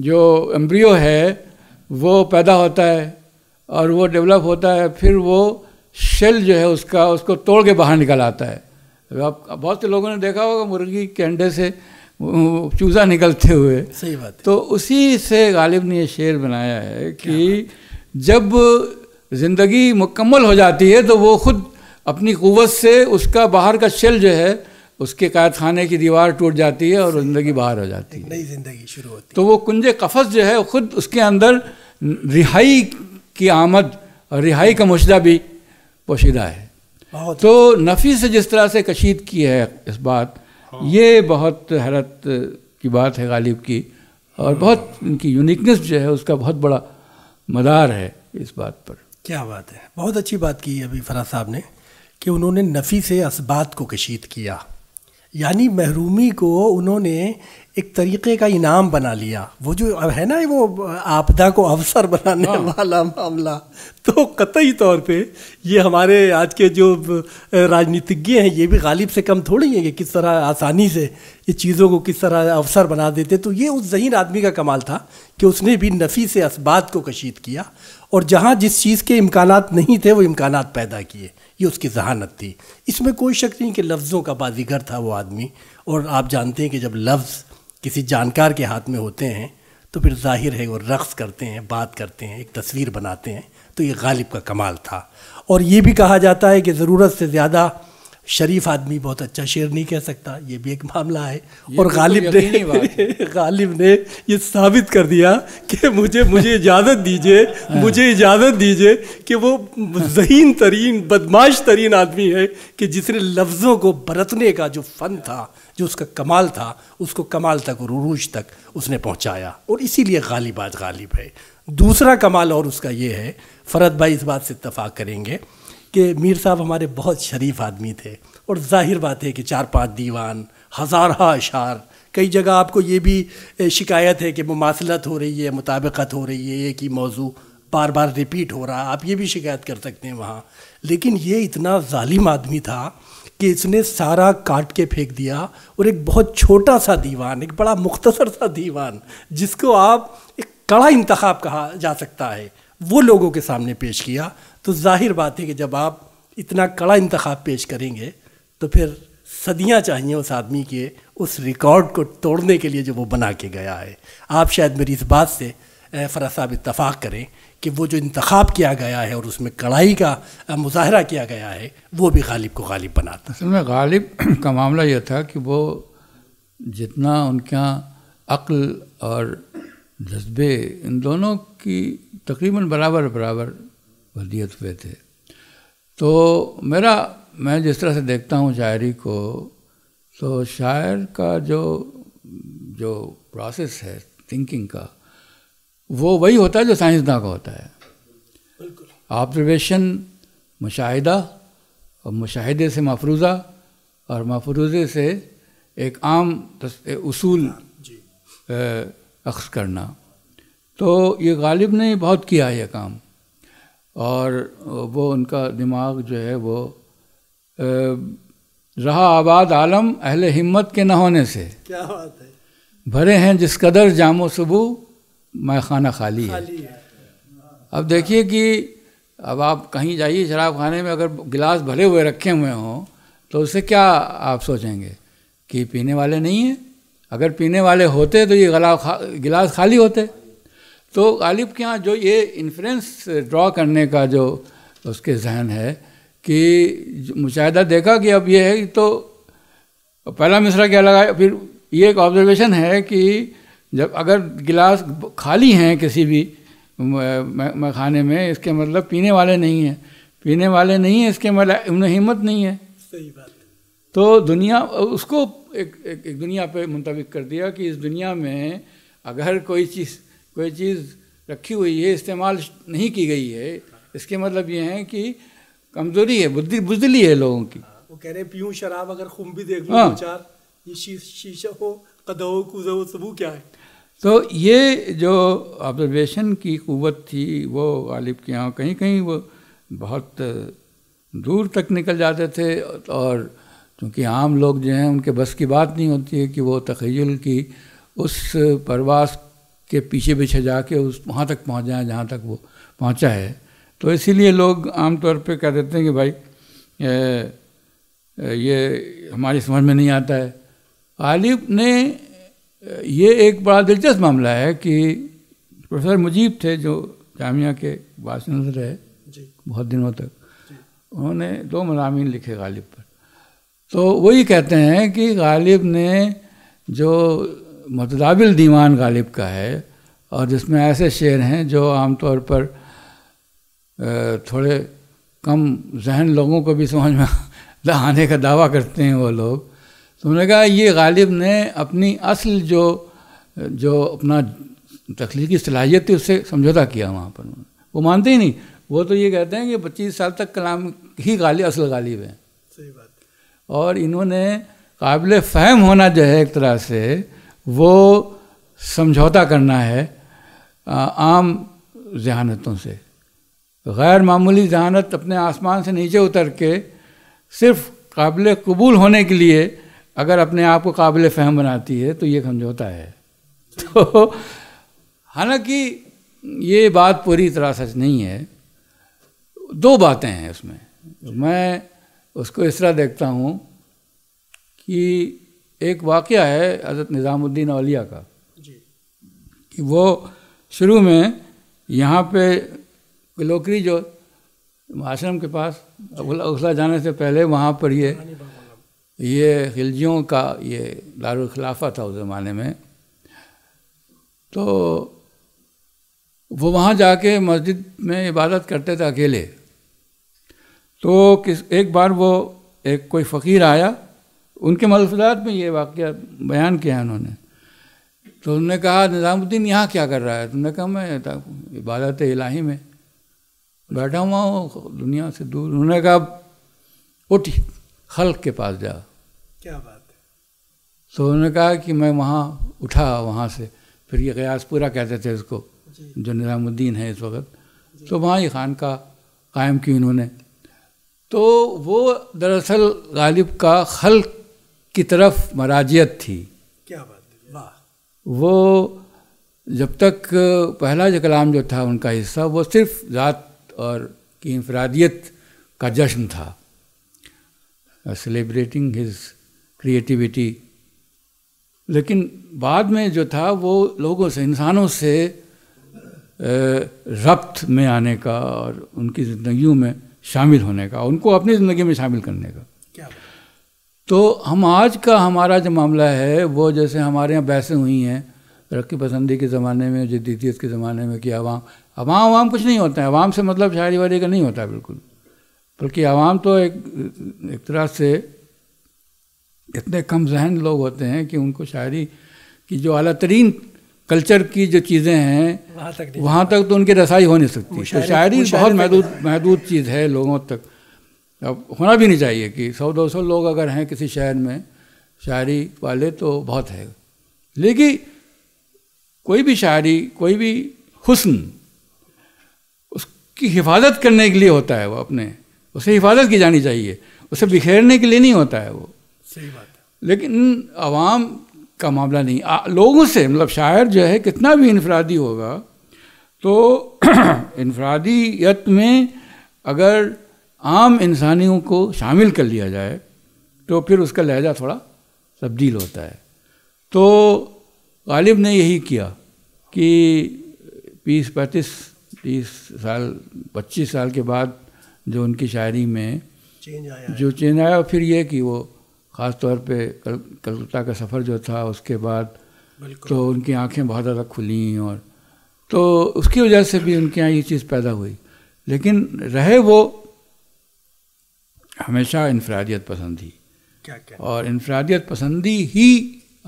जो एम्ब्रियो है वो पैदा होता है और वो डेवलप होता है फिर वो शेल जो है उसका उसको तोड़ के बाहर निकल आता है आप बहुत से लोगों ने देखा होगा मुर्गी के अंडे से चूजा निकलते हुए सही बात है। तो उसी से गालिब ने ये शेर बनाया है कि जब ज़िंदगी मुकम्मल हो जाती है तो वो खुद अपनी कुत से उसका बाहर का शेल जो है उसके कायद खाने की दीवार टूट जाती है और ज़िंदगी बाहर हो जाती है नई ज़िंदगी शुरू होती तो है तो वो कुंज कफस जो है ख़ुद उसके अंदर रिहाई की आमद और रिहाई का मुशदा भी पोशीदा है तो नफ़ी से जिस तरह से कशीद की है इस बात हाँ। ये बहुत हैरत की बात है गालिब की और हाँ। बहुत इनकी यूनिकनेस जो है उसका बहुत बड़ा मदार है इस बात पर
क्या बात है बहुत अच्छी बात की अभी फराज साहब ने कि उन्होंने नफ़ी से इस बात को कशीद किया यानी महरूमी को उन्होंने एक तरीके का इनाम बना लिया वो जो है ना वो आपदा को अवसर बनाने हाँ। वाला मामला तो कतई तौर पे ये हमारे आज के जो राजनीतिज्ञ हैं ये भी गालिब से कम थोड़ी हैं कि किस तरह आसानी से ये चीज़ों को किस तरह अवसर बना देते तो ये उस जहीन आदमी का कमाल था कि उसने भी नफ़ी से इस्बात को कशीद किया और जहाँ जिस चीज़ के इम्कान नहीं थे वो इम्कान पैदा किए ये उसकी जहानत थी इसमें कोई शक नहीं कि लफ्ज़ों का बाजीगर था वो आदमी और आप जानते हैं कि जब लफ्ज़ किसी जानकार के हाथ में होते हैं तो फिर जाहिर है वो रक़्स करते हैं बात करते हैं एक तस्वीर बनाते हैं तो ये गालिब का कमाल था और ये भी कहा जाता है कि ज़रूरत से ज़्यादा शरीफ आदमी बहुत अच्छा शेर नहीं कह सकता ये भी एक मामला है और तो गालिब ने [LAUGHS] गालिब ने ये साबित कर दिया कि मुझे मुझे इजाज़त दीजिए हाँ। मुझे इजाज़त दीजिए कि वो जहीन तरीन बदमाश तरीन आदमी है कि जिसने लफ्ज़ों को बरतने का जो फ़न था जो उसका कमाल था उसको कमाल तक और उरूज तक उसने पहुँचाया और इसीलिए गालिब आज गालिब है दूसरा कमाल और उसका ये है फ़रत भाई इस बात से इतफ़ाक़ करेंगे कि मीर साहब हमारे बहुत शरीफ आदमी थे और जाहिर बात है कि चार पांच दीवान हज़ार अशार कई जगह आपको ये भी शिकायत है कि मुमासलत हो रही है मुताबिकत हो रही है एक ही मौजू बार बार रिपीट हो रहा आप ये भी शिकायत कर सकते हैं वहाँ लेकिन ये इतना ालिम आदमी था कि इसने सारा काट के फेंक दिया और एक बहुत छोटा सा दीवान एक बड़ा मुख्तसर सा दीवान जिसको आप एक कड़ा इंतखब कहा जा सकता है वो लोगों के सामने पेश किया तो जाहिर बात है कि जब आप इतना कड़ा इंतखब पेश करेंगे तो फिर सदियाँ चाहिए उस आदमी के उस रिकॉर्ड को तोड़ने के लिए जो वो बना के गया है आप शायद मेरी इस बात से फरा साहब इतफ़ाक़ करें कि वो जो इंतखब किया गया है और उसमें कड़ाई का मुजाहरा किया गया है वो भी गालिब को गालिब बनाता
असल में गालिब [CLEARS THROAT] का मामला यह था कि वो जितना उनके यहाँ अक्ल और जज्बे इन दोनों की तकरीबन बराबर बराबर वदियत हुए थे तो मेरा मैं जिस तरह से देखता हूँ शायरी को तो शायर का जो जो प्रोसेस है थिंकिंग का वो वही होता है जो साइंसदान का होता है ऑब्जर्वेशन मुशाहिदा और मुशाहिदे से मफरूज़ा और मफरूज़े से एक आम उसूल हाँ, अक्स करना तो ये गालिब ने बहुत किया ये काम और वो उनका दिमाग जो है वो रहा आबाद आलम अहले हिम्मत के न होने से क्या बात है भरे हैं जिस कदर जामो सबू मैं खाना खाली, खाली
है।, है
अब देखिए कि अब आप कहीं जाइए शराब खाने में अगर गिलास भरे हुए रखे हुए हों तो उससे क्या आप सोचेंगे कि पीने वाले नहीं हैं अगर पीने वाले होते तो ये गला खा, गिलास खाली होते तो गालिब के यहाँ जो ये इन्फ्रेंस ड्रॉ करने का जो उसके जहन है कि मुशाह देखा कि अब ये है तो पहला मिसरा क्या लगा फिर ये एक ऑब्जर्वेशन है कि जब अगर गिलास खाली हैं किसी भी मखाने में इसके मतलब पीने वाले नहीं हैं पीने वाले नहीं हैं इसके मतलब उन्हें हिम्मत नहीं है सही बात तो दुनिया उसको एक, एक, एक दुनिया पे मुंतबिक कर दिया कि इस दुनिया में अगर कोई चीज़ कोई चीज़ रखी हुई है इस्तेमाल नहीं की गई है इसके मतलब ये है कि कमजोरी है बुद्धि बुजली है लोगों की हाँ,
वो कह रहे पीऊँ शराब अगर खुम भी देख हाँ। चार ये शीशा हो कदो कुदो सबू क्या है
तो ये जो ऑब्जर्वेशन की कुत थी वो गालिब के यहाँ कहीं कहीं वो बहुत दूर तक निकल जाते थे और क्योंकि आम लोग जो हैं उनके बस की बात नहीं होती है कि वो तखयल की उस परवास के पीछे पीछे जाके उस वहाँ तक पहुँच जाए जहाँ तक वो पहुँचा है तो इसीलिए लोग आमतौर पे कह देते हैं कि भाई ये, ये हमारी समझ में नहीं आता है आलिफ ने ये एक बड़ा दिलचस्प मामला है कि प्रोफेसर मुजीब थे जो जामिया के बासिंद रहे बहुत दिनों तक उन्होंने दो मजामी लिखे गालिब पर तो वही कहते हैं कि गालिब ने जो मतदाबिल दीवान गालिब का है और जिसमें ऐसे शेर हैं जो आमतौर पर थोड़े कम जहन लोगों को भी समझ में आने [LAUGHS] का दावा करते हैं वो लोग तो उन्होंने कहा ये गालिब ने अपनी असल जो जो अपना तख्लीकी सलाहियत थी उससे समझौता किया वहाँ पर वो मानते ही नहीं वो तो ये कहते हैं कि पच्चीस साल तक कलाम ही गालिब असल गालिब है सही बात और इन्होंने काबिल फ़हम होना जो है एक तरह से वो समझौता करना है आम जहानतों से गैर मामूली जहानत अपने आसमान से नीचे उतर के सिर्फ काबिल कबूल होने के लिए अगर अपने आप को काबिल फहम बनाती है तो ये समझौता है [LAUGHS] तो हालांकि ये बात पूरी तरह सच नहीं है दो बातें हैं उसमें मैं उसको इस तरह देखता हूँ कि एक वाक़ है हज़रत निज़ामुद्दीन अलिया का कि वो शुरू में यहाँ पे लोकरी जो आश्रम के पास उसला जाने से पहले वहाँ पर ये ये खिलजियों का ये दारखिलाफा था उस ज़माने में तो वो वहाँ जाके मस्जिद में इबादत करते थे अकेले तो किस एक बार वो एक कोई फ़कीर आया उनके मलफजात में ये वाक़ बयान किया उन्होंने तो उन्होंने कहा निज़ामुद्दीन यहाँ क्या कर रहा है तुमने तो कहा मैं इबादत इलाही में बैठा हुआ हूँ दुनिया से दूर उन्होंने कहा उठ खल़ के पास जा क्या बात है तो उन्होंने कहा कि मैं वहाँ उठा वहाँ से फिर ये कयास पूरा कहते थे उसको जो निज़ामुद्दीन है इस वक्त तो वहाँ ये खान का कायम की उन्होंने तो वो दरअसल गालिब का खल्क की तरफ मराजियत थी
क्या बात वाह
वो जब तक पहला जो कलाम जो था उनका हिस्सा वो सिर्फ ज़ात और की इंफरादियत का जश्न था सेलिब्रेटिंग हिज क्रिएटिविटी लेकिन बाद में जो था वो लोगों से इंसानों से uh, रब्त में आने का और उनकी ज़िंदगियों में शामिल होने का उनको अपनी ज़िंदगी में शामिल करने का क्या तो हम आज का हमारा जो मामला है वो जैसे हमारे यहाँ बहसें हुई हैं तरक्की पसंदी के ज़माने में जदीदियत के ज़माने में कि आवाम आवाम आवाम कुछ नहीं होता है आवाम से मतलब शायरी वारी का नहीं होता बिल्कुल बल्कि आवाम तो एक एक तरह से इतने कम जहन लोग होते हैं कि उनको शायरी की जो अला तरीन कल्चर की जो चीज़ें हैं वहाँ तक वहाँ तक तो उनकी रसाई हो नहीं सकती तो शायरी बहुत महदूद महदूद चीज़ है लोगों तक अब होना भी नहीं चाहिए कि सौ दो सौ लोग अगर हैं किसी शहर में शायरी वाले तो बहुत है लेकिन कोई भी शायरी कोई भी हुस्न उसकी हिफाजत करने के लिए होता है वो अपने उसे हिफाजत की जानी चाहिए उसे बिखेरने के लिए नहीं होता है वो सही बात लेकिन आवाम का मामला नहीं आ, लोगों से मतलब शायर जो है कितना भी इनफरादी होगा तो [CLEARS THROAT] इनफरादीत में अगर आम इंसानियों को शामिल कर लिया जाए तो फिर उसका लहजा थोड़ा तब्दील होता है तो गालिब ने यही किया कि बीस पैंतीस तीस साल पच्चीस साल के बाद जो उनकी शायरी में चेंज आया जो चेंज आया फिर ये कि वो ख़ास तौर पे कल कलकत्ता का सफ़र जो था उसके बाद तो उनकी आंखें बहुत ज़्यादा खुली और तो उसकी वजह से भी उनके यहाँ ये चीज़ पैदा हुई लेकिन रहे वो हमेशा इनफरादियत पसंदी क्या क्या और इनफरादियत पसंदी ही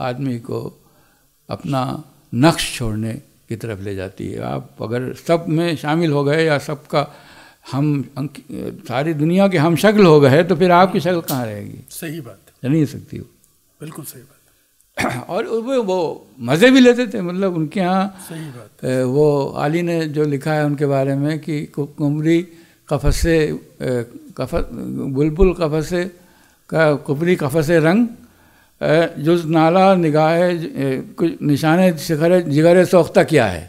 आदमी को अपना नक्श छोड़ने की तरफ ले जाती है आप अगर सब में शामिल हो गए या सबका हम सारी दुनिया के हम शक्ल हो गए तो फिर आपकी शक्ल कहाँ रहेगी सही बात नहीं सकती हो बिल्कुल सही बात [CLEARS THROAT] और वो वो मज़े भी लेते थे मतलब उनके यहाँ वो आली ने जो लिखा है उनके बारे में कि कुमरी कफसे कफ बुलबुल कफसे का कुबरी कफसे रंग जुज नाला निगाह कुछ निशान शिखर जिगर सोख्ता किया है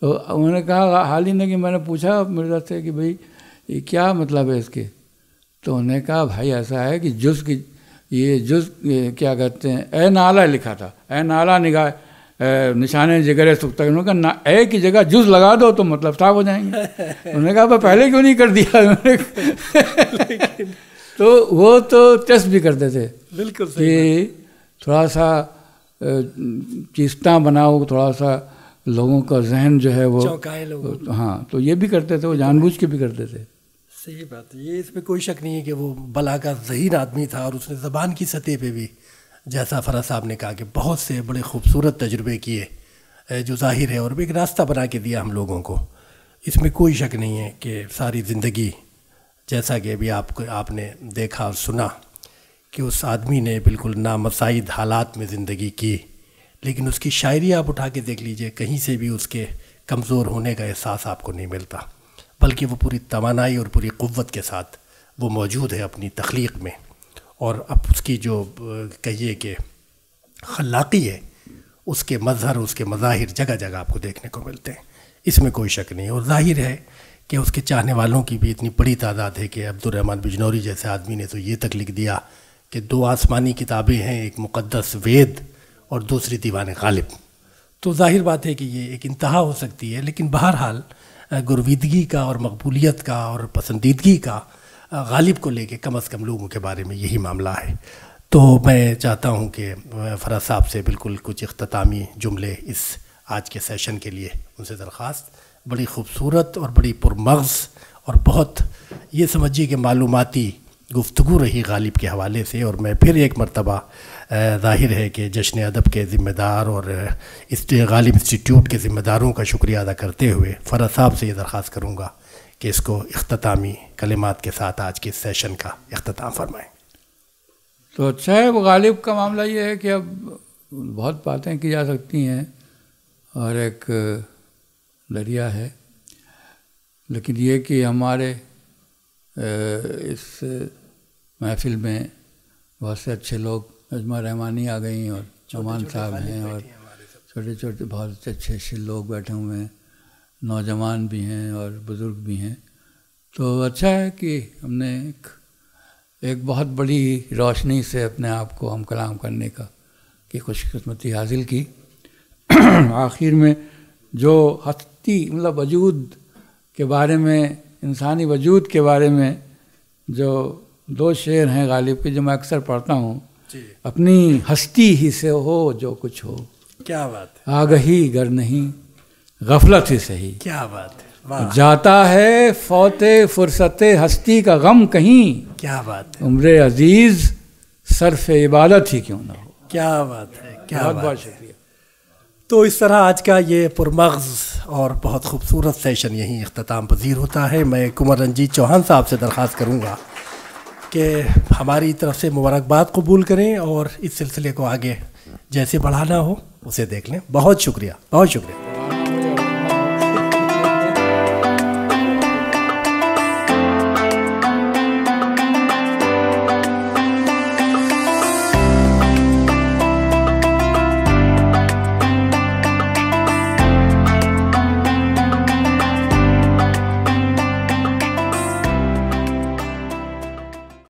तो उन्होंने कहा हाल ही नहीं कि मैंने पूछा मिर्जा से कि भाई ये क्या मतलब है इसके तो उन्होंने कहा भाई ऐसा है कि जुज की ये जुज क्या कहते हैं ए नाला लिखा था ए नाला निगाह निशाने जिगर सुख उन्होंने कहा ना ए की जगह जुज लगा दो तो मतलब साफ हो
जाएंगे
[LAUGHS] उन्होंने कहा पहले क्यों नहीं कर दिया उन्होंने [LAUGHS] तो वो तो टेस्ट भी करते थे बिल्कुल कि थोड़ा सा चीस्टा बनाओ थोड़ा सा लोगों का जहन जो है वो तो, हाँ तो ये भी करते थे वो जानबूझ के भी करते थे
सही बात है ये इसमें कोई शक नहीं है कि वो बला का जहीन आदमी था और उसने जबान की सतह पे भी जैसा फराज साहब ने कहा कि बहुत से बड़े खूबसूरत तजुर्बे किए जो जाहिर है और भी एक रास्ता बना के दिया हम लोगों को इसमें कोई शक नहीं है कि सारी ज़िंदगी जैसा कि अभी आपको आपने देखा और सुना कि उस आदमी ने बिल्कुल नामसाइद हालात में ज़िंदगी की लेकिन उसकी शायरी आप उठा के देख लीजिए कहीं से भी उसके कमज़ोर होने का एहसास आपको नहीं मिलता बल्कि वो पूरी तोानाई और पूरी क़वत के साथ वो मौजूद है अपनी तख्लीक में और अब उसकी जो कहिए कि खलाकी है उसके मज़हर उसके मज़ाहिर जगह जगह आपको देखने को मिलते हैं इसमें कोई शक नहीं और जाहिर है कि उसके चाहने वालों की भी इतनी बड़ी तादाद है कि अब्दुलरहमान बिजनौरी जैसे आदमी ने तो ये तक लिख दिया कि दो आसमानी किताबें हैं एक मुक़दस वेद और दूसरी दीवान गालिब तो जाहिर बात है कि ये एक इंतहा हो सकती है लेकिन बहरहाल गुरविदगी का और मकबूलीत का और पसंदीदगी का गालिब को लेके कम अज़ कम लोगों के बारे में यही मामला है तो मैं चाहता हूँ कि फराज साहब से बिल्कुल कुछ अख्तामी जुमले इस आज के सेशन के लिए उनसे दरख्वास्त बड़ी खूबसूरत और बड़ी पुरमगज़ और बहुत ये समझिए कि मालूमती गुफ्तु रही गालिब के हवाले से और मैं फिर एक मरतबा ज़ाहिर है कि जश्न अदब के ज़िम्मेदार और इस गालिब इंस्टीट्यूट के ज़िम्मेदारों का शुक्रिया अदा करते हुए फ़राज़ साहब से ये दरख्वास्त करूँगा कि इसको अख्तामी कलिमात के साथ आज के सेशन का अख्ताम फरमाएँ तो अच्छा है वो गालिब का मामला ये है कि
अब बहुत बातें की जा सकती हैं और एक दरिया है लेकिन ये कि हमारे इस महफिल में बहुत से अच्छे लोग अजमा रहमानी आ गई और चौहान साहब हैं और छोटे छोटे बहुत अच्छे अच्छे लोग बैठे हुए हैं नौजवान भी हैं और बुज़ुर्ग भी हैं तो अच्छा है कि हमने एक एक बहुत बड़ी रोशनी से अपने आप को हम कलाम करने का की खुशकस्मती हासिल की [CLEARS THROAT] आखिर में जो हस्ती मतलब वजूद के बारे में इंसानी वजूद के बारे में जो दो शेर हैं गालिब के जो मैं अक्सर पढ़ता हूँ अपनी हस्ती ही से हो जो कुछ हो क्या बात है आगही गर नहीं गफलत ही सही क्या
बात है
जाता है फौते फुरसत हस्ती का गम कहीं क्या बात है उम्र अजीज सरफ इबादत ही क्यों ना हो
क्या बात है क्या बहुत बहुत शुक्रिया तो इस तरह आज का ये पुरमगज़ और बहुत खूबसूरत सेशन यहीं अख्ताम पजीर होता है मैं कुंवर रंजीत चौहान साहब से दरख्वास्त करूँगा कि हमारी तरफ से मुबारकबाद कबूल करें और इस सिलसिले को आगे जैसे बढ़ाना हो उसे देख लें बहुत शुक्रिया बहुत शुक्रिया